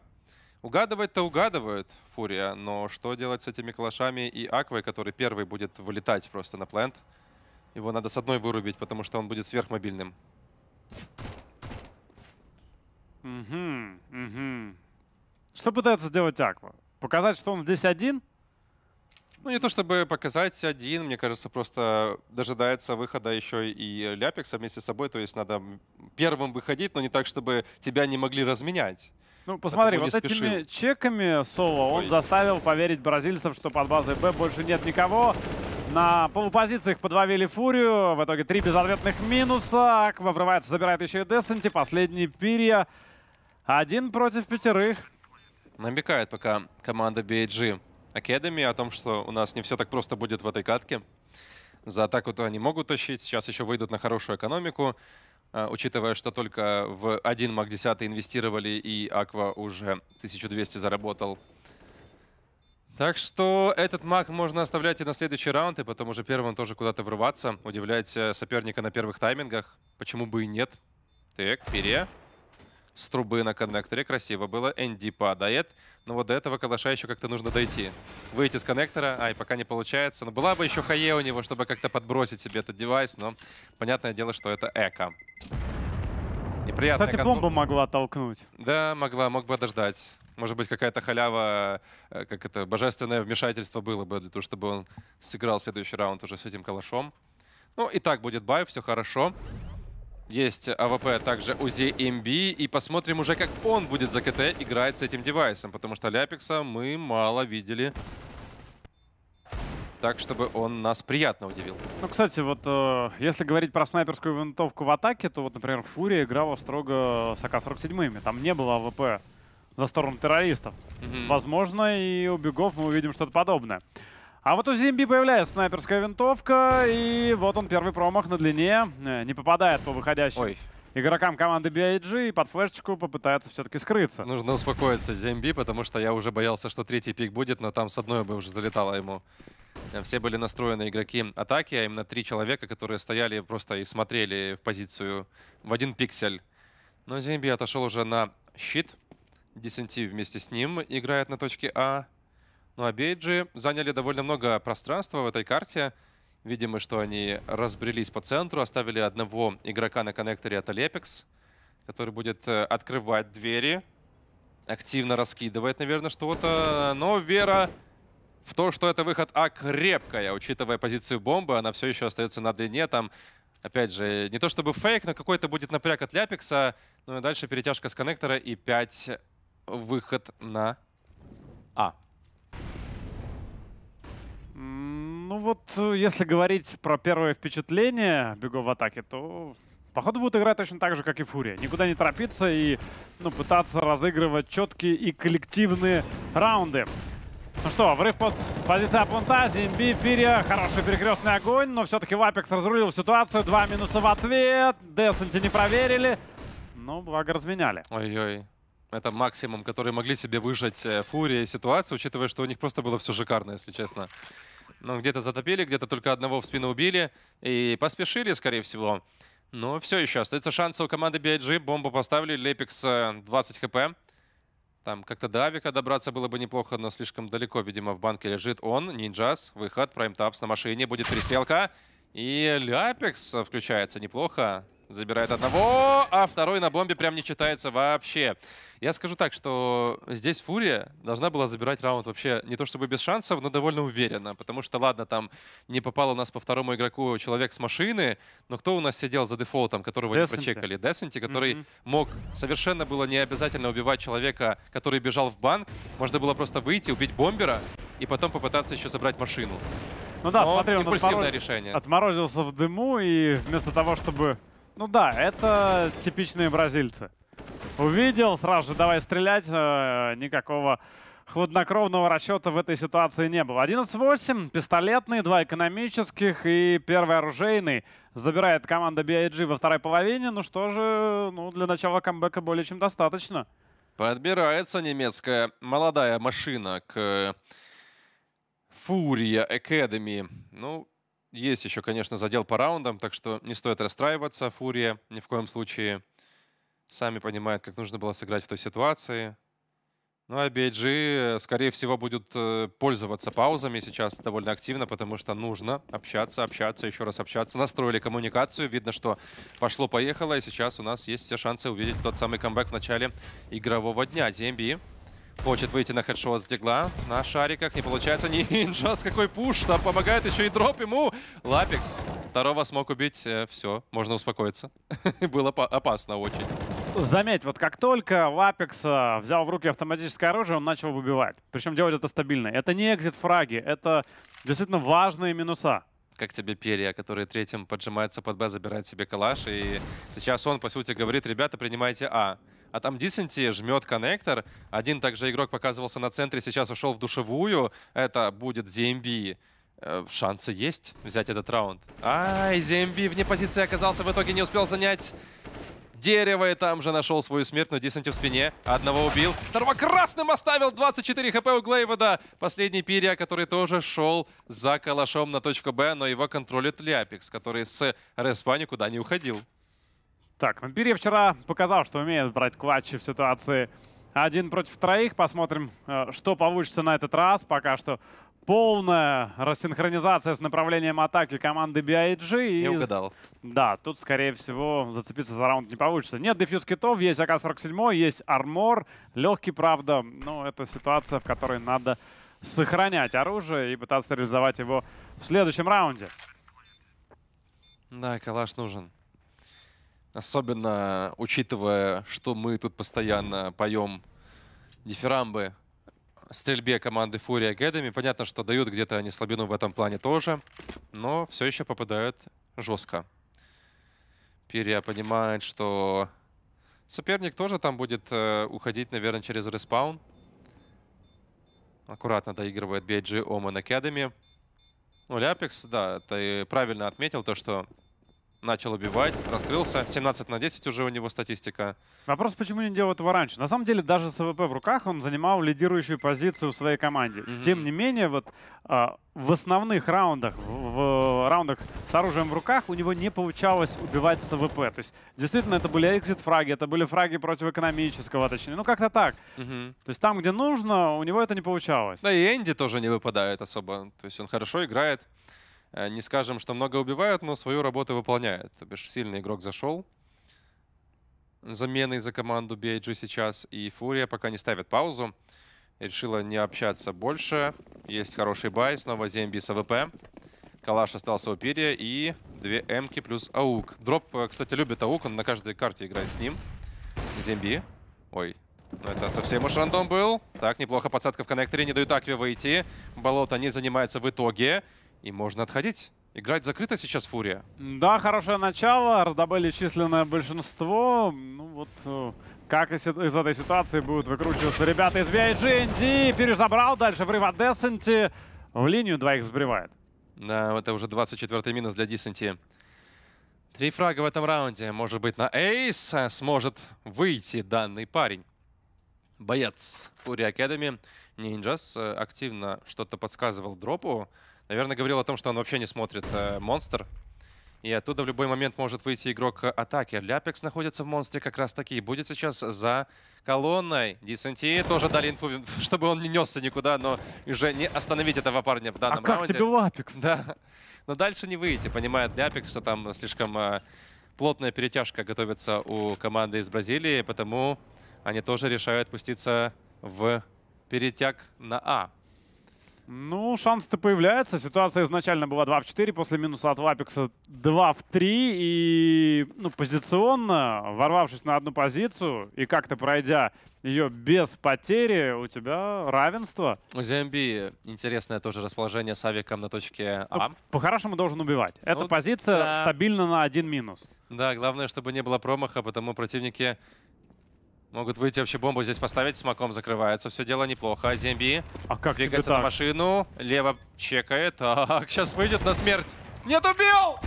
Угадывать-то угадывают Фурия, но что делать с этими калашами и Аквой, который первый будет вылетать просто на плент? Его надо с одной вырубить, потому что он будет сверхмобильным.
Угу, угу. Что пытается сделать Аква? Показать, что он здесь один? Ну, не то чтобы показать один, мне кажется,
просто дожидается выхода еще и Ляпикса вместе с собой. То есть надо первым выходить, но не так, чтобы тебя не могли разменять.
Ну, посмотри, вот спешил. этими чеками Соло он Ой. заставил поверить бразильцев, что под базой Б больше нет никого. На полупозициях подловили Фурию. В итоге три безответных минуса. Аква врывается, забирает еще и Десенти. Последние перья. Один против пятерых. Намекает пока
команда BG Academy о том, что у нас не все так просто будет в этой катке. За атаку-то они могут тащить. Сейчас еще выйдут на хорошую экономику. Э, учитывая, что только в один маг 10 инвестировали, и Аква уже 1200 заработал. Так что этот маг можно оставлять и на следующий раунд, и потом уже первым тоже куда-то врываться, удивлять э, соперника на первых таймингах. Почему бы и нет? Так, вперед с трубы на коннекторе. Красиво было. Энди падает. Но вот до этого калаша еще как-то нужно дойти. Выйти с коннектора. Ай, пока не получается. Но была бы еще хае у него, чтобы как-то подбросить себе этот девайс. Но понятное дело, что это эко.
Неприятно. Кстати, бомба могла толкнуть.
Да, могла, мог бы подождать. Может быть, какая-то халява, э, как это, божественное вмешательство было бы для того, чтобы он сыграл следующий раунд уже с этим калашом. Ну, и так будет бай, все хорошо. Есть АВП, также УЗИ МБ. И посмотрим уже, как он будет за КТ играть с этим девайсом. Потому что Ляпикса мы мало видели так, чтобы он нас приятно удивил.
Ну, кстати, вот э, если говорить про снайперскую винтовку в атаке, то вот, например, Фурия играла строго с АК-47. Там не было АВП за сторону террористов. Mm -hmm. Возможно, и у Бегов мы увидим что-то подобное. А вот у Зимби появляется снайперская винтовка, и вот он первый промах на длине. Э, не попадает по выходящим Ой. игрокам команды BIG, и под флешечку попытается все-таки скрыться. Нужно успокоиться Зимби, потому что я уже боялся,
что третий пик будет, но там с одной бы уже залетало ему. Э, все были настроены игроки атаки, а именно три человека, которые стояли просто и смотрели в позицию в один пиксель. Но Зимби отошел уже на щит. DSNT вместе с ним играет на точке А. Ну а Бейджи заняли довольно много пространства в этой карте. Видимо, что они разбрелись по центру, оставили одного игрока на коннекторе от Alepix, который будет э, открывать двери. Активно раскидывает, наверное, что-то. Но Вера в то, что это выход А крепкая, учитывая позицию бомбы, она все еще остается на длине. Там, опять же, не то чтобы фейк, но какой-то будет напряг от Ляпикса. Ну и дальше перетяжка с коннектора и 5 выход на
А. Ну, если говорить про первое впечатление бегов в атаке, то Походу будут играть точно так же, как и Фурия. Никуда не торопиться и ну, пытаться разыгрывать четкие и коллективные раунды. Ну что, врыв под позиция Апунта, Зимби, Фирия. Хороший перекрестный огонь, но все-таки Вапекс разрулил ситуацию. Два минуса в ответ. десанти не проверили.
но благо, разменяли. Ой-ой. Это максимум, который могли себе выжать э, Фурия и ситуацию, учитывая, что у них просто было все шикарно, если честно. Ну, где-то затопили, где-то только одного в спину убили. И поспешили, скорее всего. Но все еще. Остается шанс. у команды BIG. Бомбу поставили. Лепикс 20 э, хп. Там как-то до Авика добраться было бы неплохо, но слишком далеко, видимо, в банке лежит он. Нинджас, выход, прайм-тапс на машине, будет перестрелка. И Ляпекс э, включается неплохо. Забирает одного, а второй на бомбе прям не читается вообще. Я скажу так, что здесь Фурия должна была забирать раунд вообще не то чтобы без шансов, но довольно уверенно. Потому что, ладно, там не попал у нас по второму игроку человек с машины, но кто у нас сидел за дефолтом, которого Десенти. не прочекали? Десенти, который mm -hmm. мог... Совершенно было не обязательно убивать человека, который бежал в банк. Можно было просто выйти, убить бомбера и потом попытаться еще забрать машину.
Ну да, но смотри, он отмороз... решение. отморозился в дыму, и вместо того, чтобы ну да, это типичные бразильцы. Увидел, сразу же давай стрелять. Э, никакого хладнокровного расчета в этой ситуации не было. 11-8, пистолетный, два экономических и первый оружейный. Забирает команда BIG во второй половине. Ну что же, ну для начала камбэка более чем достаточно.
Подбирается немецкая молодая машина к э, Фурия Академии. Ну, есть еще, конечно, задел по раундам, так что не стоит расстраиваться. Фурия ни в коем случае сами понимает, как нужно было сыграть в той ситуации. Ну а BG, э, скорее всего, будут э, пользоваться паузами сейчас довольно активно, потому что нужно общаться, общаться, еще раз общаться. Настроили коммуникацию, видно, что пошло-поехало, и сейчас у нас есть все шансы увидеть тот самый камбэк в начале игрового дня. Земби. Хочет выйти на хедшот с дигла. На шариках не получается. *laughs* Нинджа, с какой пуш. Там помогает еще и дроп ему. Лапикс. Второго смог убить. Э, Все, можно успокоиться. *laughs* Было опасно очень.
Заметь, вот как только Лапекс э, взял в руки автоматическое оружие, он начал выбивать. Причем делать это стабильно. Это не экзит-фраги, это действительно важные минуса. Как тебе
Перья, который третьим поджимается под Б, забирает себе калаш. И сейчас он, по сути, говорит, ребята, принимайте А. А там Амдисенти жмет коннектор. Один также игрок показывался на центре, сейчас ушел в душевую. Это будет ZMB. Э, шансы есть взять этот раунд. Ай, ZMB вне позиции оказался, в итоге не успел занять дерево, и там же нашел свою смерть, но Диссенти в спине. Одного убил, второго красным оставил, 24 хп у Глейвода. Последний Пирия, который тоже шел за калашом на точку Б, но его контролит Ляпикс, который с респа никуда не уходил.
Так, ну Берия вчера показал, что умеет брать кватчи в ситуации один против троих. Посмотрим, э, что получится на этот раз. Пока что полная рассинхронизация с направлением атаки команды BIG. И... Не угадал. Да, тут, скорее всего, зацепиться за раунд не получится. Нет дефьюз китов, есть АК-47, есть армор. Легкий, правда, но это ситуация, в которой надо сохранять оружие и пытаться реализовать его в следующем раунде.
Да, калаш нужен. Особенно учитывая, что мы тут постоянно поем дифирамбы стрельбе команды Фурия Academy. Понятно, что дают где-то они слабину в этом плане тоже, но все еще попадают жестко. Пирия понимает, что соперник тоже там будет э, уходить, наверное, через респаун. Аккуратно доигрывает BG Omen Academy. Ну, Ляпекс, да, ты правильно отметил то, что начал убивать, раскрылся. 17 на 10 уже у него статистика.
Вопрос, почему не делал этого раньше? На самом деле, даже с АВП в руках он занимал лидирующую позицию в своей команде. Mm -hmm. Тем не менее, вот а, в основных раундах, в, в раундах с оружием в руках у него не получалось убивать с АВП. То есть, действительно, это были экзит-фраги, это были фраги против экономического, точнее. Ну, как-то так. Mm -hmm. То есть там, где нужно, у него это не
получалось. Да и Энди тоже не выпадает особо. То есть он хорошо играет. Э, не скажем, что много убивает, но свою работу выполняет. То бишь, сильный игрок зашел. Заменой за команду Бейджи сейчас. И Фурия пока не ставит паузу. Решила не общаться больше. Есть хороший бай. Снова Земби с АВП. Калаш остался у Пирия. И две Эмки плюс Аук. Дроп, э, кстати, любит Аук. Он на каждой карте играет с ним. Земби. Ой, но ну это совсем уж рандом был. Так, неплохо подсадка в коннекторе, не дают Акве выйти. Болото не занимается в итоге и можно отходить. Играть закрыто сейчас Фурия?
Да, хорошее начало. Раздобыли численное большинство. Ну вот, э, как из, из этой ситуации будут выкручиваться ребята из BIG. ND перезабрал дальше врыв от Десенти. В линию двоих сбривает.
Да, это уже 24-й минус для Десенти. Три фрага в этом раунде. Может быть, на Эйс сможет выйти данный парень. Боец Фурия Академи. Нинджас э, активно что-то подсказывал дропу наверное, говорил о том, что он вообще не смотрит э, монстр. И оттуда в любой момент может выйти игрок атаки. Ляпекс находится в монстре как раз таки. Будет сейчас за колонной. DSNT тоже дали инфу, *laughs* чтобы он не несся никуда, но уже не остановить этого парня в данном а раунде. как тебе Лапекс? *laughs* Да. Но дальше не выйти, понимает Ляпекс, что там слишком э, плотная перетяжка готовится у команды из Бразилии, потому они тоже решают пуститься в перетяг на А.
Ну, шанс-то появляется. Ситуация изначально была 2 в 4, после минуса от Лапикса 2 в 3. И ну, позиционно, ворвавшись на одну позицию и как-то пройдя ее без потери, у тебя равенство.
У ZMB интересное тоже расположение с авиком на точке А.
Ну, по-хорошему должен убивать. Эта ну, позиция да. стабильно на один минус.
Да, главное, чтобы не было промаха, потому противники Могут выйти вообще бомбу здесь поставить. Смоком закрывается. Все дело неплохо. Земби а как двигается на машину. Лево чекает. Так, сейчас выйдет на смерть. Нет, убил!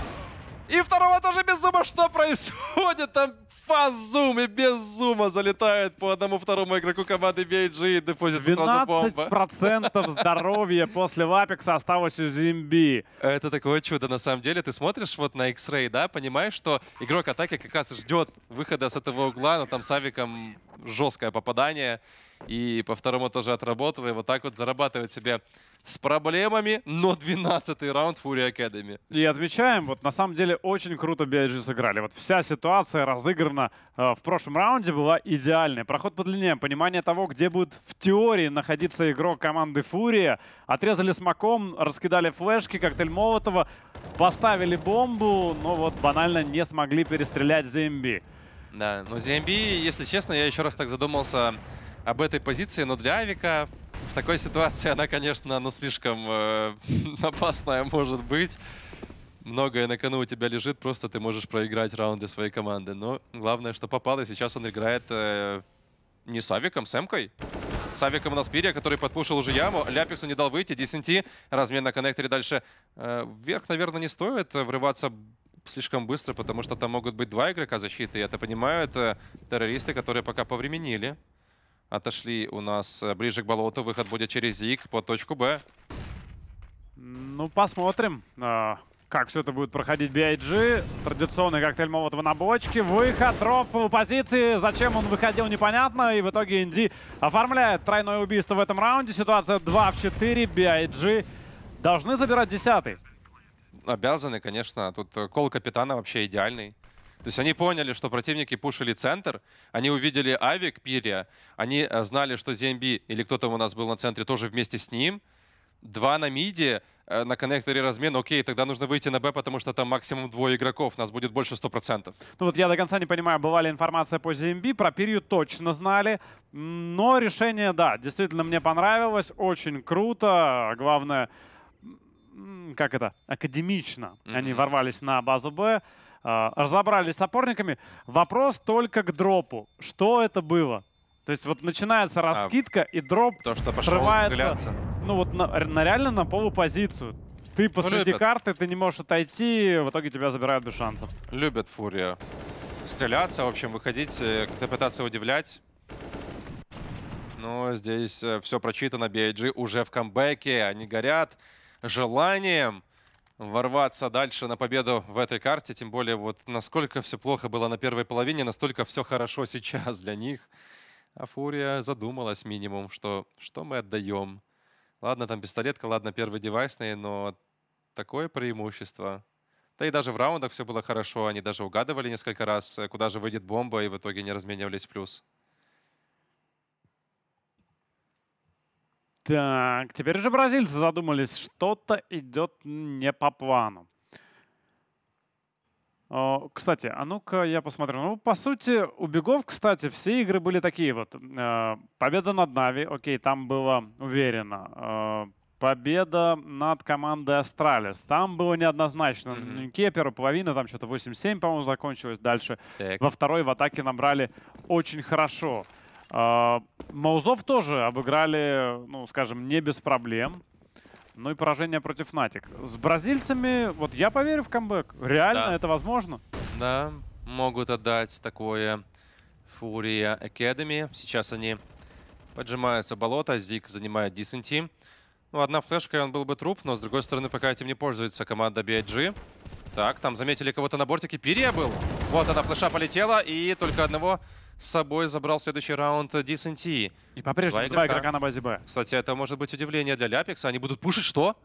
И второго тоже без зуба. Что происходит? Там Инфа и без зума залетает по одному второму игроку команды BG и депозит сразу бомба. 12%
*laughs* здоровья после вапекса осталось у Зимби. Это такое чудо на самом деле.
Ты смотришь вот на X-Ray, да, понимаешь, что игрок атаки как раз ждет выхода с этого угла, но там с Авиком жесткое попадание. И по второму тоже отработал, и вот так вот зарабатывает себе с проблемами, но 12-й раунд Fury Academy.
И отмечаем, вот на самом деле очень круто BIG сыграли. Вот вся ситуация разыграна э, в прошлом раунде была идеальной. Проход по длине, понимание того, где будет в теории находиться игрок команды Фурия. Отрезали смоком, раскидали флешки, коктейль Молотова, поставили бомбу, но вот банально не смогли перестрелять ZMB. Да, но ZMB,
если честно, я еще раз так задумался об этой позиции, но для Авика в такой ситуации она, конечно, ну, слишком э, *laughs* опасная может быть. Многое на кону у тебя лежит, просто ты можешь проиграть раунд для своей команды. Но главное, что попало, сейчас он играет э, не с Авиком, с Эмкой. С Авиком на спире, который подпушил уже яму. Ляпиксу не дал выйти, DSNT, размен на коннекторе дальше. Э, вверх, наверное, не стоит врываться слишком быстро, потому что там могут быть два игрока защиты, я это понимаю, это террористы, которые пока повременили. Отошли у нас э, ближе к болоту. Выход будет через Зиг по точку Б.
Ну, посмотрим, э, как все это будет проходить BIG. Традиционный коктейль Молотова на бочке. Выход Роф у позиции. Зачем он выходил, непонятно. И в итоге Инди оформляет тройное убийство в этом раунде. Ситуация 2 в 4. BIG должны забирать десятый.
Обязаны, конечно. Тут э, кол капитана вообще идеальный. То есть они поняли, что противники пушили центр, они увидели Авик, Пирия, они э, знали, что ZMB или кто там у нас был на центре тоже вместе с ним. Два на миде, э, на коннекторе размен, окей, тогда нужно выйти на Б, потому что там максимум двое игроков, нас будет больше 100%.
Ну вот я до конца не понимаю, была информация по ZMB, про Пирью точно знали, но решение, да, действительно мне понравилось, очень круто, главное, как это, академично mm -hmm. они ворвались на базу Б. А, разобрались с опорниками. Вопрос только к дропу. Что это было? То есть вот начинается а, раскидка, а, и дроп то, что срывается, ну вот на, на реально на полупозицию. Ты ну, посреди ну, карты, ты не можешь отойти,
в итоге тебя забирают без шансов. Любят Фурия стреляться, в общем, выходить, э, как-то пытаться удивлять. Но здесь э, все прочитано, BIG уже в камбэке, они горят желанием ворваться дальше на победу в этой карте. Тем более, вот насколько все плохо было на первой половине, настолько все хорошо сейчас для них. А Фурия задумалась минимум, что, что мы отдаем. Ладно, там пистолетка, ладно, первый девайсный, но такое преимущество. Да и даже в раундах все было хорошо, они даже угадывали несколько раз, куда же выйдет бомба, и в итоге не разменивались
плюс. Так, теперь уже бразильцы задумались, что-то идет не по плану. кстати, а ну-ка я посмотрю. Ну, по сути, у бегов, кстати, все игры были такие вот. Э, победа над Нави, окей, там было уверенно. Э, победа над командой Астралис. Там было неоднозначно. Mm-hmm. Кепер, половина, там что-то 8-7, по-моему, закончилось. Дальше так. во второй в атаке набрали очень хорошо. А, Маузов тоже обыграли, ну, скажем, не без проблем. Ну и поражение против Натик. С бразильцами, вот я поверю в камбэк. Реально да. это возможно? Да, могут отдать такое
Фурия Academy. Сейчас они поджимаются болото, Зик занимает Дисенти. Ну, одна флешка, и он был бы труп, но, с другой стороны, пока этим не пользуется команда BIG. Так, там заметили кого-то на бортике. Пирия был. Вот она, флеша полетела, и только одного с собой забрал следующий раунд DSNT.
И по-прежнему два, два игрока. на
базе Б. Кстати, это может быть удивление для Ляпикса. Они будут пушить что?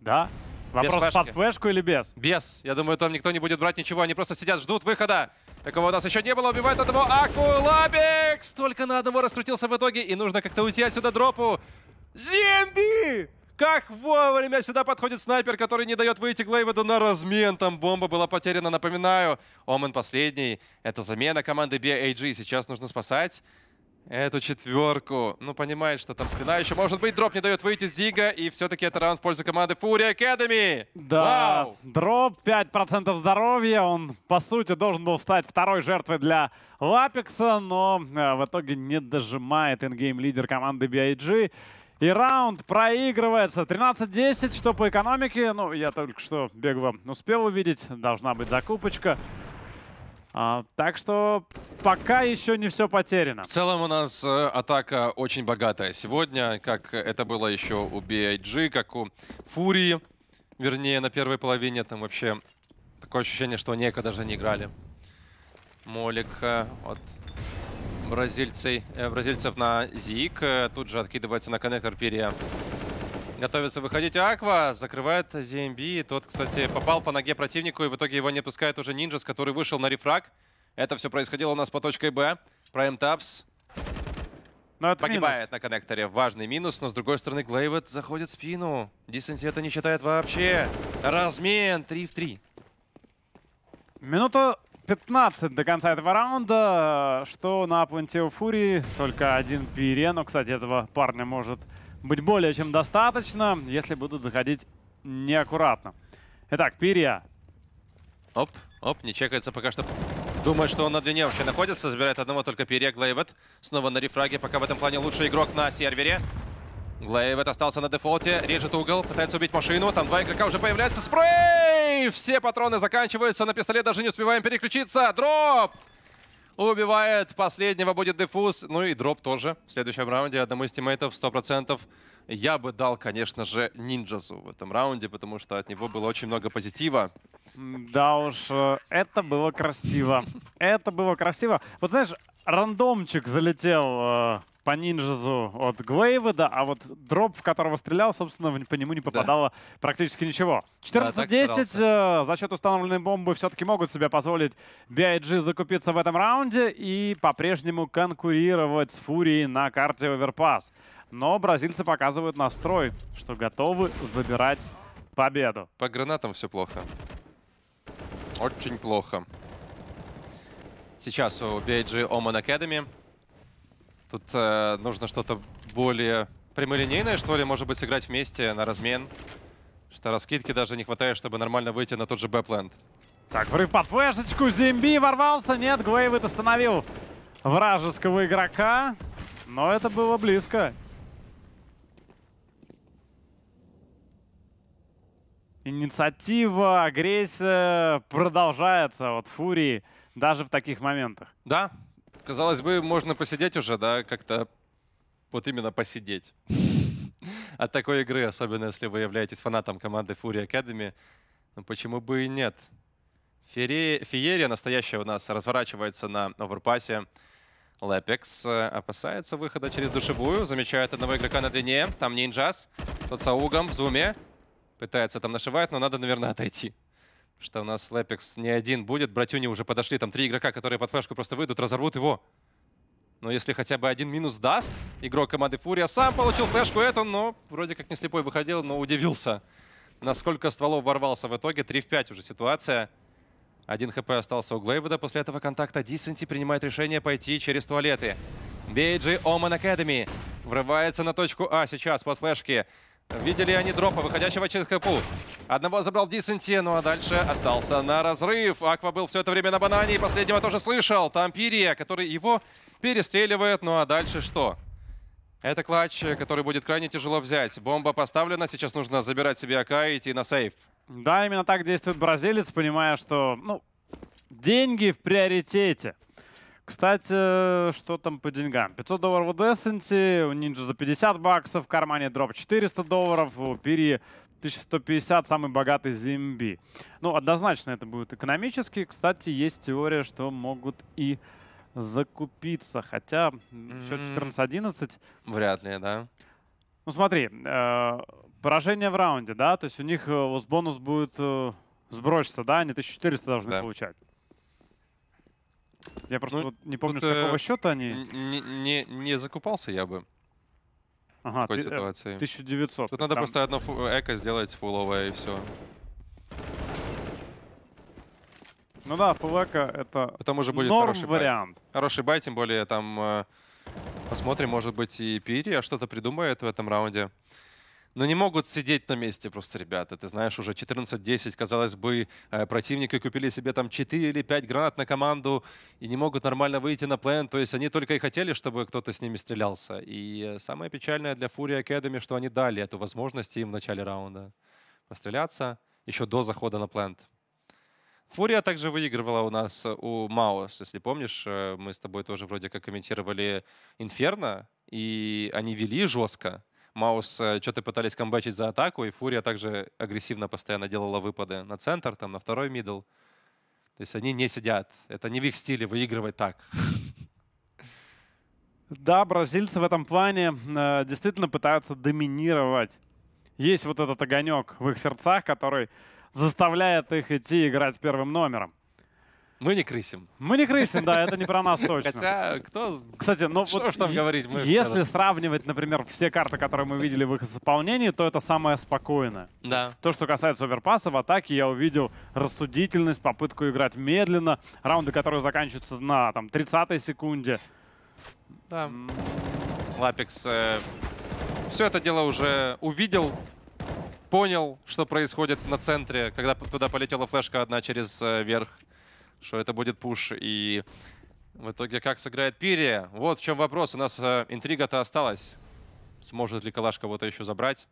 Да. Вопрос, флешки. под
флешку или без?
Без. Я думаю, там никто не будет брать ничего. Они просто сидят, ждут выхода. Такого у нас еще не было. Убивает одного Аку Лабикс. Только на одного раскрутился в итоге. И нужно как-то уйти отсюда дропу. Зимби! Как вовремя сюда подходит снайпер, который не дает выйти Глейведу на размен. Там бомба была потеряна, напоминаю. Омен последний. Это замена команды BAG. Сейчас нужно спасать эту четверку. Ну, понимает, что там спина еще может быть. Дроп не дает выйти Зига. И все-таки это раунд в пользу команды Fury Academy. Да, Вау!
дроп, 5% здоровья. Он, по сути, должен был стать второй жертвой для Лапекса, но э, в итоге не дожимает ингейм-лидер команды BIG. И раунд проигрывается. 13-10, что по экономике. Ну, я только что вам, успел увидеть. Должна быть закупочка. А, так что пока еще не все потеряно. В
целом у нас э, атака очень богатая сегодня, как это было еще у BIG, как у Фурии, вернее, на первой половине. Там вообще такое ощущение, что некогда даже не играли. Молик э, от Бразильцы, э, бразильцев на Зик. Э, тут же откидывается на коннектор Пирия. Готовится выходить Аква, закрывает ZMB. Тот, кстати, попал по ноге противнику, и в итоге его не пускает уже Нинджас, который вышел на рефраг. Это все происходило у нас по точке Б. Prime Taps ну, Погибает минус. на коннекторе. Важный минус, но с другой стороны Глейвет заходит в спину. Диссенси это не считает вообще. Размен 3 в 3.
Минута 15 до конца этого раунда, что на планете у Фурии только один пире. Но, ну, кстати, этого парня может быть более чем достаточно, если будут заходить неаккуратно. Итак, Пирия. Оп, оп, не чекается пока что. Думает, что он на длине вообще находится. Забирает одного
только Пирия, Глейвет. Снова на рефраге. Пока в этом плане лучший игрок на сервере. Глейвет остался на дефолте, режет угол, пытается убить машину. Там два игрока уже появляются. Спрей! Все патроны заканчиваются, на пистолет даже не успеваем переключиться. Дроп! Убивает последнего, будет дефуз. Ну и дроп тоже в следующем раунде. Одному из тиммейтов 100%. Я бы дал, конечно же, Нинджазу в этом раунде, потому что от него было очень много позитива.
Да уж, э, это было красиво. *laughs* Это было красиво. Вот знаешь, рандомчик залетел э, по Нинжезу от Глейведа, а вот дроп, в которого стрелял, собственно, по нему не попадало да. практически ничего. 14-10. Да, э, за счет установленной бомбы все-таки могут себе позволить BIG закупиться в этом раунде и по-прежнему конкурировать с Фурией на карте Оверпас. Но бразильцы показывают настрой, что готовы забирать победу. По гранатам все плохо.
Очень плохо сейчас у BIG Omen Academy. Тут э, нужно что-то более прямолинейное, что ли, может быть, сыграть вместе на размен. Что раскидки даже не хватает, чтобы нормально выйти на тот же
бэпленд. Так, врыв под флешечку, Зимби ворвался. Нет, Гвейвит остановил вражеского игрока. Но это было близко. Инициатива, агрессия продолжается от Фурии даже в таких моментах. Да,
казалось бы, можно посидеть уже, да, как-то вот именно посидеть. *laughs* От такой игры, особенно если вы являетесь фанатом команды Fury Academy, ну почему бы и нет? Фере... Феерия настоящая у нас разворачивается на оверпасе. Лепекс э, опасается выхода через душевую, замечает одного игрока на длине, там Нинджас, тот с аугом в зуме, пытается там нашивать, но надо, наверное, отойти что у нас Лепекс не один будет. Братюни уже подошли, там три игрока, которые под флешку просто выйдут, разорвут его. Но если хотя бы один минус даст, игрок команды Фурия сам получил флешку эту, но вроде как не слепой выходил, но удивился, насколько стволов ворвался в итоге. 3 в 5 уже ситуация. Один хп остался у Глейвуда После этого контакта Диссенти принимает решение пойти через туалеты. Бейджи Оман Academy врывается на точку А сейчас под флешки. Видели они дропа, выходящего через ХПУ. Одного забрал Дисенти, ну а дальше остался на разрыв. Аква был все это время на банане, и последнего тоже слышал. Там Пирия, который его перестреливает, ну а дальше что? Это клатч, который будет крайне тяжело взять. Бомба поставлена, сейчас нужно забирать себе АК и идти на сейф. Да, именно так действует бразилец,
понимая, что ну, деньги в приоритете. Кстати, что там по деньгам? 500 долларов у Десенти, у Нинджа за 50 баксов, в кармане дроп 400 долларов, у Пири 1150, самый богатый ZMB. Ну, однозначно это будет экономически. Кстати, есть теория, что могут и закупиться. Хотя счет 14-11. Вряд ли, да. Ну смотри, э, поражение в раунде, да, то есть у них э, бонус будет э, сброситься, да, они 1400 должны да. получать. Я просто ну, вот не помню, с какого э, счета они...
Не, не, не закупался я бы. Ага, такой ты, э, ситуации. 1900. Тут надо просто одно фу эко сделать фуловое и все.
Ну да, Эко это Потом уже будет норм хороший вариант.
Бай. Хороший бай, тем более там э, посмотрим, может быть, и Пири что-то придумает в этом раунде но не могут сидеть на месте просто ребята. Ты знаешь, уже 14-10, казалось бы, э, противники купили себе там 4 или 5 гранат на команду и не могут нормально выйти на план. То есть они только и хотели, чтобы кто-то с ними стрелялся. И э, самое печальное для Fury Academy, что они дали эту возможность им в начале раунда постреляться еще до захода на плент. Фурия также выигрывала у нас э, у Маус. Если помнишь, мы с тобой тоже вроде как комментировали Инферно, и они вели жестко, Маус э, что-то пытались камбэчить за атаку, и Фурия также агрессивно постоянно делала выпады на центр, там, на второй мидл. То есть они не сидят. Это не в их стиле выигрывать так.
Да, бразильцы в этом плане э, действительно пытаются доминировать. Есть вот этот огонек в их сердцах, который заставляет их идти играть первым номером. Мы не крысим. Мы не крысим, да, это не про нас точно. Хотя, кто... Кстати, ну что вот там говорить? Мы если когда... сравнивать, например, все карты, которые мы видели в их исполнении, то это самое спокойное. Да. То, что касается оверпасса, в атаке я увидел рассудительность, попытку играть медленно, раунды, которые заканчиваются на там 30-й секунде. Да.
М Лапекс э, все это дело уже увидел, понял, что происходит на центре, когда туда полетела флешка одна через э, верх что это будет пуш. И в итоге как сыграет Пири? Вот в чем вопрос. У нас э, интрига-то осталась. Сможет ли Калаш кого-то еще забрать?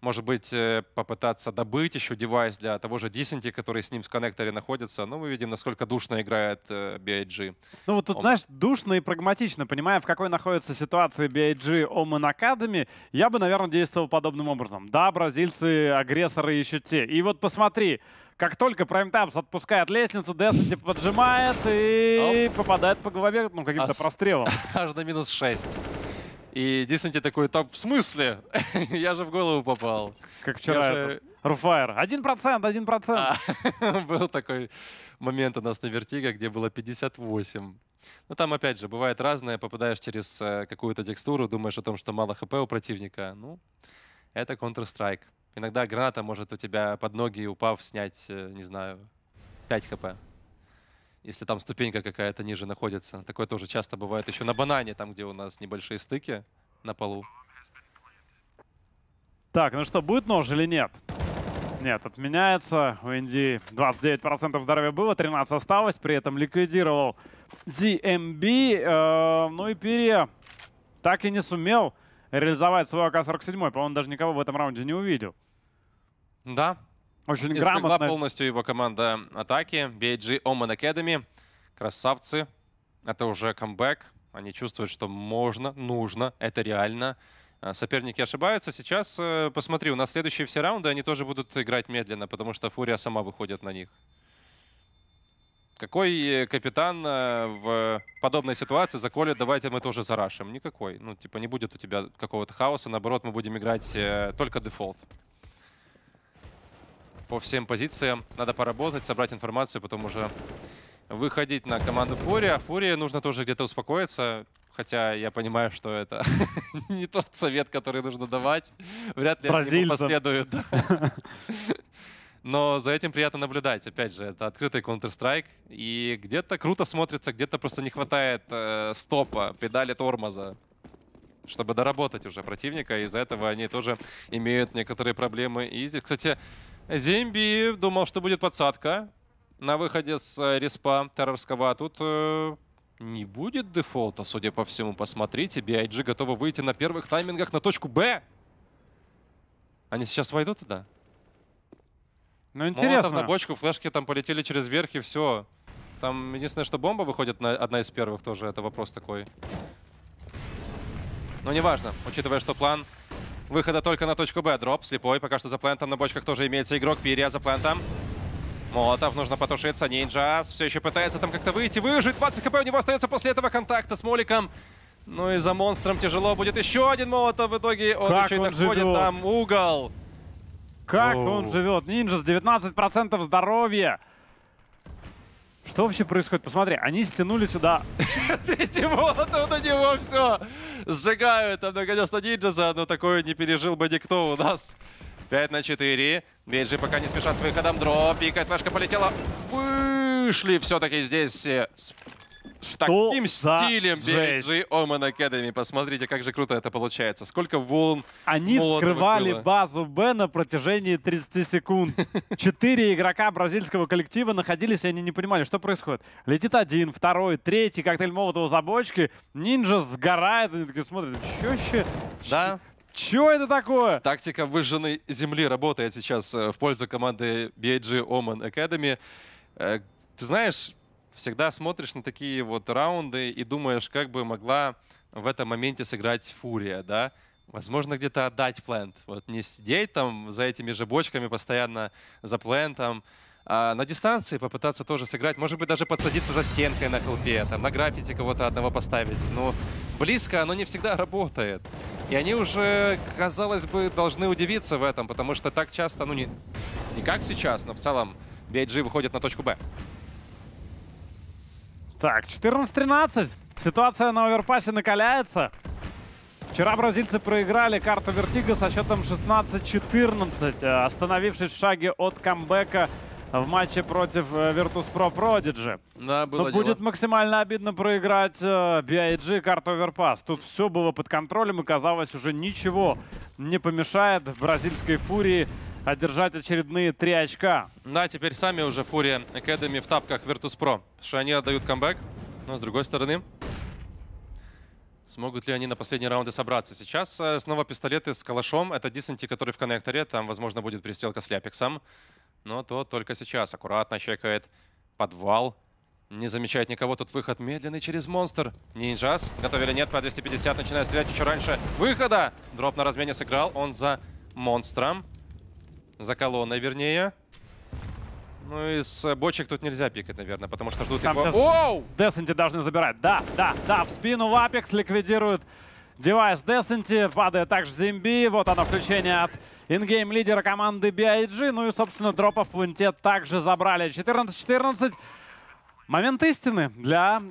Может быть, э, попытаться добыть еще девайс для того же Дисенти, который с ним в коннекторе находится. Но ну, мы видим, насколько душно играет э, BIG.
Ну вот тут, Он... знаешь, душно и прагматично. Понимая, в какой находится ситуация BIG Omen Academy, я бы, наверное, действовал подобным образом. Да, бразильцы агрессоры еще те. И вот посмотри, как только Prime Times отпускает лестницу, Destiny типа поджимает и Оп. попадает по голове ну, каким-то а прострелом. *laughs* Аж на минус 6. И Диснити такой, там, в смысле?
*laughs* Я же в голову попал. Как вчера же... Руфайр. Один процент, один процент. А, *laughs* был такой момент у нас на Вертиго, где было 58. Ну, там, опять же, бывает разное. Попадаешь через э, какую-то текстуру, думаешь о том, что мало хп у противника. Ну, это Counter-Strike. Иногда граната может у тебя под ноги, упав, снять, э, не знаю, 5 хп. Если там ступенька какая-то ниже находится. Такое тоже часто бывает еще на банане, там, где у нас небольшие стыки на полу.
Так, ну что, будет нож или нет? Нет, отменяется. У Инди 29% здоровья было, 13 осталось. При этом ликвидировал ZMB. Эм э, ну и Пирия так и не сумел реализовать свой АК-47. По-моему, даже никого в этом раунде не увидел. Да. Очень грамотно. полностью
его команда атаки. BG Omen Academy. Красавцы. Это уже камбэк. Они чувствуют, что можно, нужно, это реально. А, соперники ошибаются. Сейчас, э, посмотри, у нас следующие все раунды, они тоже будут играть медленно, потому что Фурия сама выходит на них. Какой э, капитан э, в подобной ситуации заколет, давайте мы тоже зарашим? Никакой. Ну, типа, не будет у тебя какого-то хаоса. Наоборот, мы будем играть только дефолт по всем позициям. Надо поработать, собрать информацию, потом уже выходить на команду Фурия. А Фурии нужно тоже где-то успокоиться. Хотя я понимаю, что это *laughs* не тот совет, который нужно давать. Вряд ли они последуют. *laughs* Но за этим приятно наблюдать. Опять же, это открытый Counter-Strike. И где-то круто смотрится, где-то просто не хватает э, стопа, педали тормоза, чтобы доработать уже противника. Из-за этого они тоже имеют некоторые проблемы. И, кстати, Зимби думал, что будет подсадка на выходе с э, респа Тарарского, а тут э, не будет дефолта, судя по всему. Посмотрите, BIG готовы выйти на первых таймингах на точку Б. Они сейчас войдут туда?
Ну, интересно. Молотов на бочку,
флешки там полетели через верх и все. Там единственное, что бомба выходит на одна из первых тоже. Это вопрос такой. Но неважно, учитывая, что план выхода только на точку Б. Дроп слепой. Пока что за плентом на бочках тоже имеется игрок. Пирия за плентом. Молотов нужно потушиться. Нинджас все еще пытается там как-то выйти, выжить. 20 хп у него остается после этого контакта с Моликом. Ну и за монстром тяжело будет еще один Молотов. В итоге он как еще он и находит живет? там
угол. Как Оу. он живет? Нинджас 19% здоровья. Что вообще происходит? Посмотри, они стянули сюда. *laughs* Третий
молот, у ну,
него все сжигают. Там, наконец-то, Ниндзя заодно такое не пережил
бы никто у нас. 5 на 4. Бейджи пока не спешат с выходом Дроп, пикает, флешка полетела. Вышли все-таки здесь э, с
Что таким стилем
BG Omen Academy. Посмотрите, как же круто это получается. Сколько волн Они вскрывали было.
базу Б на протяжении 30 секунд. *laughs* Четыре игрока бразильского коллектива находились, и они не понимали, что происходит. Летит один, второй, третий коктейль Молотова за бочки. Нинджа сгорает. Они такие смотрят, чё ще? Да. Чё это такое?
Тактика выжженной земли работает сейчас э, в пользу команды BG Omen Academy. Э, ты знаешь, всегда смотришь на такие вот раунды и думаешь, как бы могла в этом моменте сыграть фурия, да? Возможно, где-то отдать плент. Вот не сидеть там за этими же бочками постоянно, за плентом, а на дистанции попытаться тоже сыграть. Может быть, даже подсадиться за стенкой на хелпе, там, на граффити кого-то одного поставить. Но близко оно не всегда работает. И они уже, казалось бы, должны удивиться в этом, потому что так часто, ну, не, не как сейчас, но в целом BIG
выходит на точку Б. Так, 14-13. Ситуация на оверпасе накаляется. Вчера бразильцы проиграли карту Вертига со счетом 16-14, э, остановившись в шаге от камбэка в матче против э, Virtus.pro Prodigy. Да, было Но дело. будет максимально обидно проиграть э, BIG карту Overpass. Тут все было под контролем и, казалось, уже ничего не помешает бразильской фурии одержать очередные три очка. Да, теперь сами уже
Фурия Academy в тапках Virtus.pro, потому что они отдают камбэк. Но с другой стороны, Смогут ли они на последние раунды собраться? Сейчас э, снова пистолеты с калашом. Это Дисенти, который в коннекторе. Там, возможно, будет пристрелка с Ляпиксом. Но то только сейчас. Аккуратно чекает подвал. Не замечает никого. Тут выход медленный через монстр. Нинджас. Готовили нет. По 250 начинает стрелять еще раньше. Выхода! Дроп на размене сыграл. Он за монстром. За колонной, вернее. Ну и
с бочек тут нельзя пикать, наверное, потому что ждут Там его... Оу! Десенти должны забирать. Да, да, да, в спину Вапекс ликвидирует девайс Десенти. Падает также Зимби. Вот оно включение от ингейм лидера команды BIG. Ну и, собственно, дропов в инте также забрали. 14-14. Момент истины для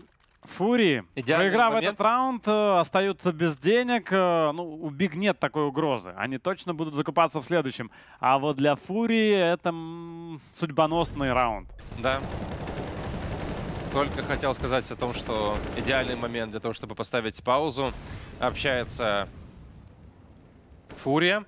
Фури Идеальный проиграв момент. этот раунд, э, остаются без денег. Э, ну, у Биг нет такой угрозы. Они точно будут закупаться в следующем. А вот для Фури это судьбоносный раунд. Да. Только хотел сказать о том, что идеальный момент
для того, чтобы поставить паузу. Общается Фурия.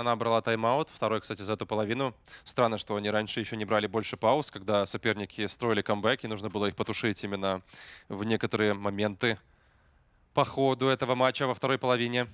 Она брала тайм-аут, второй, кстати, за эту половину. Странно, что они раньше еще не брали больше пауз, когда соперники строили камбэки, нужно было их потушить именно в некоторые моменты по ходу этого матча во второй половине.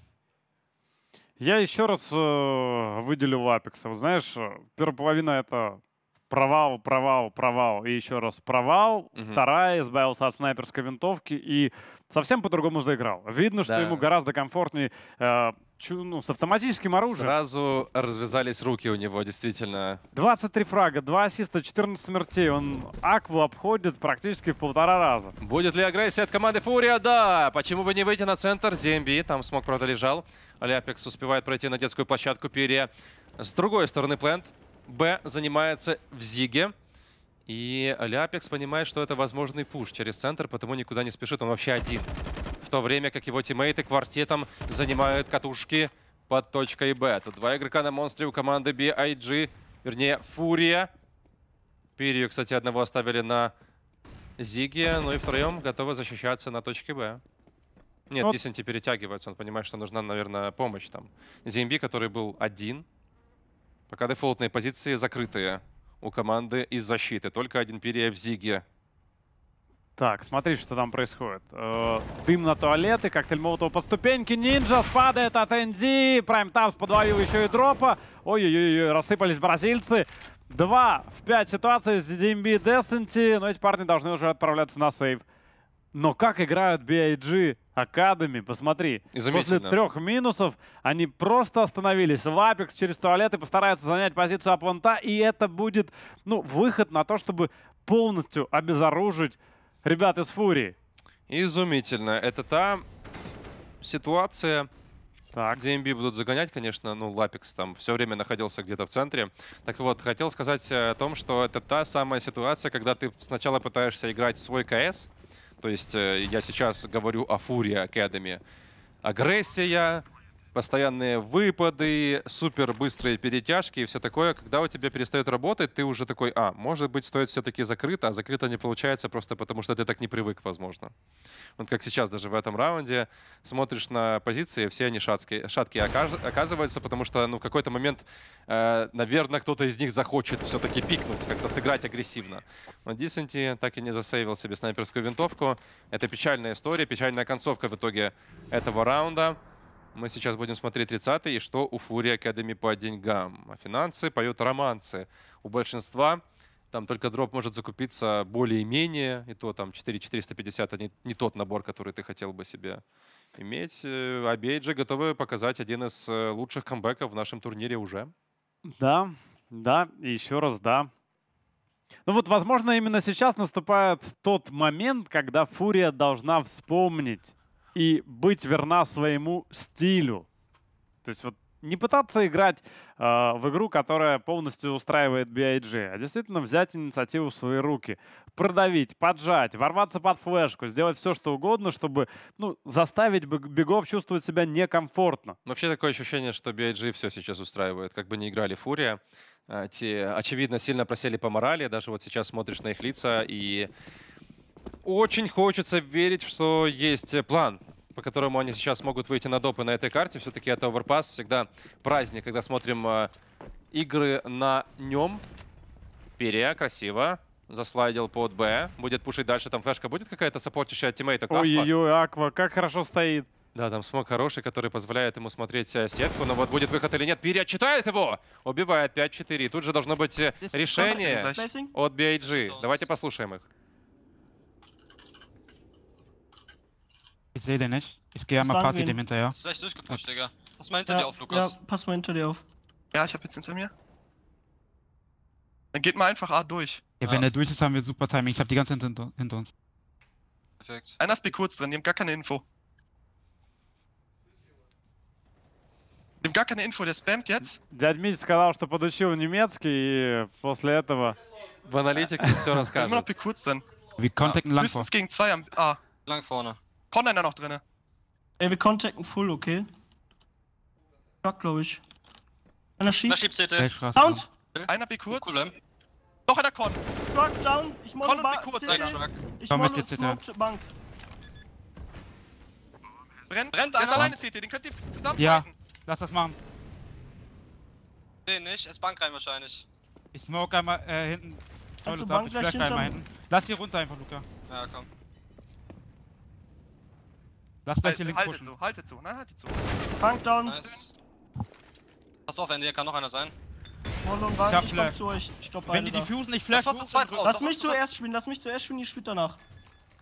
Я еще раз э, выделил Апекса. вот знаешь, э, первая половина — это провал, провал, провал и еще раз провал. Угу. Вторая избавился от снайперской винтовки и совсем по-другому заиграл. Видно, что да. ему гораздо комфортнее э, чу, ну, с автоматическим оружием.
Сразу развязались руки у него, действительно.
23 фрага, 2 ассиста, 14 смертей. Он Акву обходит практически в полтора раза. Будет
ли агрессия от команды Фурия? Да! Почему бы не выйти на центр? DMB там смог, правда, лежал. Ляпекс успевает пройти на детскую площадку Пире С другой стороны плент. Б занимается в Зиге. И Ляпекс понимает, что это возможный пуш через центр, потому никуда не спешит. Он вообще один в то время как его тиммейты квартетом занимают катушки под точкой Б. Тут два игрока на монстре у команды BIG, вернее, Фурия. Пирию, кстати, одного оставили на Зиге, ну и втроем готовы защищаться на точке Б. Нет, вот. Ну, перетягивается, он понимает, что нужна, наверное, помощь там. Зимби, который был один, пока дефолтные позиции закрытые
у команды из защиты. Только один Пирия в Зиге. Так, смотри, что там происходит. Э, дым на туалеты, коктейль Молотова по ступеньке. Нинджа спадает от Энди. Прайм Тапс подвалил еще и дропа. Ой-ой-ой, рассыпались бразильцы. Два в пять ситуации с DMB и Destiny. Но эти парни должны уже отправляться на сейв. Но как играют BIG Академи, посмотри. После трех минусов они просто остановились. Лапикс через туалет и постарается занять позицию Апланта. И это будет ну, выход на то, чтобы полностью обезоружить ребят из Фурии. Изумительно. Это та ситуация, так.
Где MB будут загонять, конечно, ну, Лапикс там все время находился где-то в центре. Так вот, хотел сказать э, о том, что это та самая ситуация, когда ты сначала пытаешься играть свой КС, то есть э, я сейчас говорю о Фурии Академии. Агрессия, постоянные выпады, супер быстрые перетяжки и все такое. Когда у тебя перестает работать, ты уже такой, а, может быть, стоит все-таки закрыто, а закрыто не получается просто потому, что ты так не привык, возможно. Вот как сейчас даже в этом раунде смотришь на позиции, все они шаткие, шаткие оказываются, потому что ну, в какой-то момент, э, наверное, кто-то из них захочет все-таки пикнуть, как-то сыграть агрессивно. Но Дисенти так и не засейвил себе снайперскую винтовку. Это печальная история, печальная концовка в итоге этого раунда. Мы сейчас будем смотреть 30 и что у Фури Академи по деньгам. А финансы поют романсы. У большинства там только дроп может закупиться более-менее, и то там 4450 это а не, не тот набор, который ты хотел бы себе иметь. А э, BG готовы показать
один из э, лучших камбэков в нашем турнире уже. Да, да, и еще раз да. Ну вот, возможно, именно сейчас наступает тот момент, когда Фурия должна вспомнить, и быть верна своему стилю. То есть вот не пытаться играть э, в игру, которая полностью устраивает BIG, а действительно взять инициативу в свои руки, продавить, поджать, ворваться под флешку, сделать все, что угодно, чтобы ну, заставить бегов чувствовать себя некомфортно. Вообще
такое ощущение, что BIG все сейчас устраивает, как бы не играли Фурия. А, те, очевидно, сильно просели по морали, даже вот сейчас смотришь на их лица и очень хочется верить, что есть план по которому они сейчас могут выйти на допы на этой карте. Все-таки это оверпас, всегда праздник, когда смотрим э, игры на нем. Перия, красиво. Заслайдил под Б. Будет пушить дальше. Там флешка будет какая-то саппортящая от тиммейта? Ой-ой-ой,
Аква, как хорошо стоит.
Да, там смог хороший, который позволяет ему смотреть э, сетку. Но вот будет выход или нет. Пири отчитает его! Убивает 5-4. Тут же должно быть э, решение от BIG. Давайте послушаем их.
Ich sehe den nicht. Ich gehe einmal Party dem hinterher. Ist vielleicht durchgepusht, Digga. Pass mal hinter ja, dir auf, Lukas. Ja,
pass mal hinter dir auf. Ja, ich hab jetzt hinter mir. Dann geht mal einfach A durch.
Ja, ja. wenn er durch ist, haben wir super Timing. Ich hab die ganze Zeit hinter, hinter, uns.
Perfekt. Einer ist B kurz drin, die haben gar keine Info.
Die haben gar keine Info, der spammt jetzt. Der Дядь Митя сказал, что подучил немецкий, и после этого... В аналитике все расскажет. Immer noch B kurz drin. Wir contacten ja. lang Höchstens gegen zwei am
A. Lang vorne. Pond da noch drinne.
Ey, wir contacten full, okay? Fuck, glaube ich.
Einer schiebt. Einer schiebt CT. Sound! Einer B kurz. Cool, ähm. noch einer Con. Truck down. Ich muss Con und B kurz, einer. Truck. Ich muss CT. Bank.
Brennt, brennt einer. Der ist alleine
CT, den könnt ihr zusammen
Ja, lass das machen.
Den nicht, ist Bank rein wahrscheinlich.
Ich smoke einmal äh, hinten. Kannst du Bank gleich hinten? Lass die runter einfach, Luca. Ja, komm. Lass gleich halt, hier links Haltet
pushen. so, haltet so, nein, haltet so. Fang down. Nice. Pass auf, Andy, hier kann noch einer sein. Wohnung rein, ich, ich komm zu euch. Ich glaub, Wenn die diffusen, ich flash. Das zu zweit raus. Lass mich
zuerst spielen, lass mich zuerst spielen, ihr spielt danach.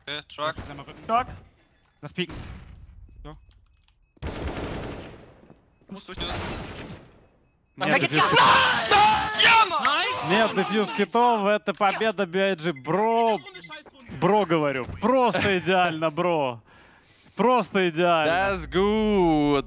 Okay, Truck. Truck. Lass pieken. So. Muss durch die Нет, дефьюз китов, это победа BIG, бро, бро говорю, просто идеально, бро. Просто идеально. That's good.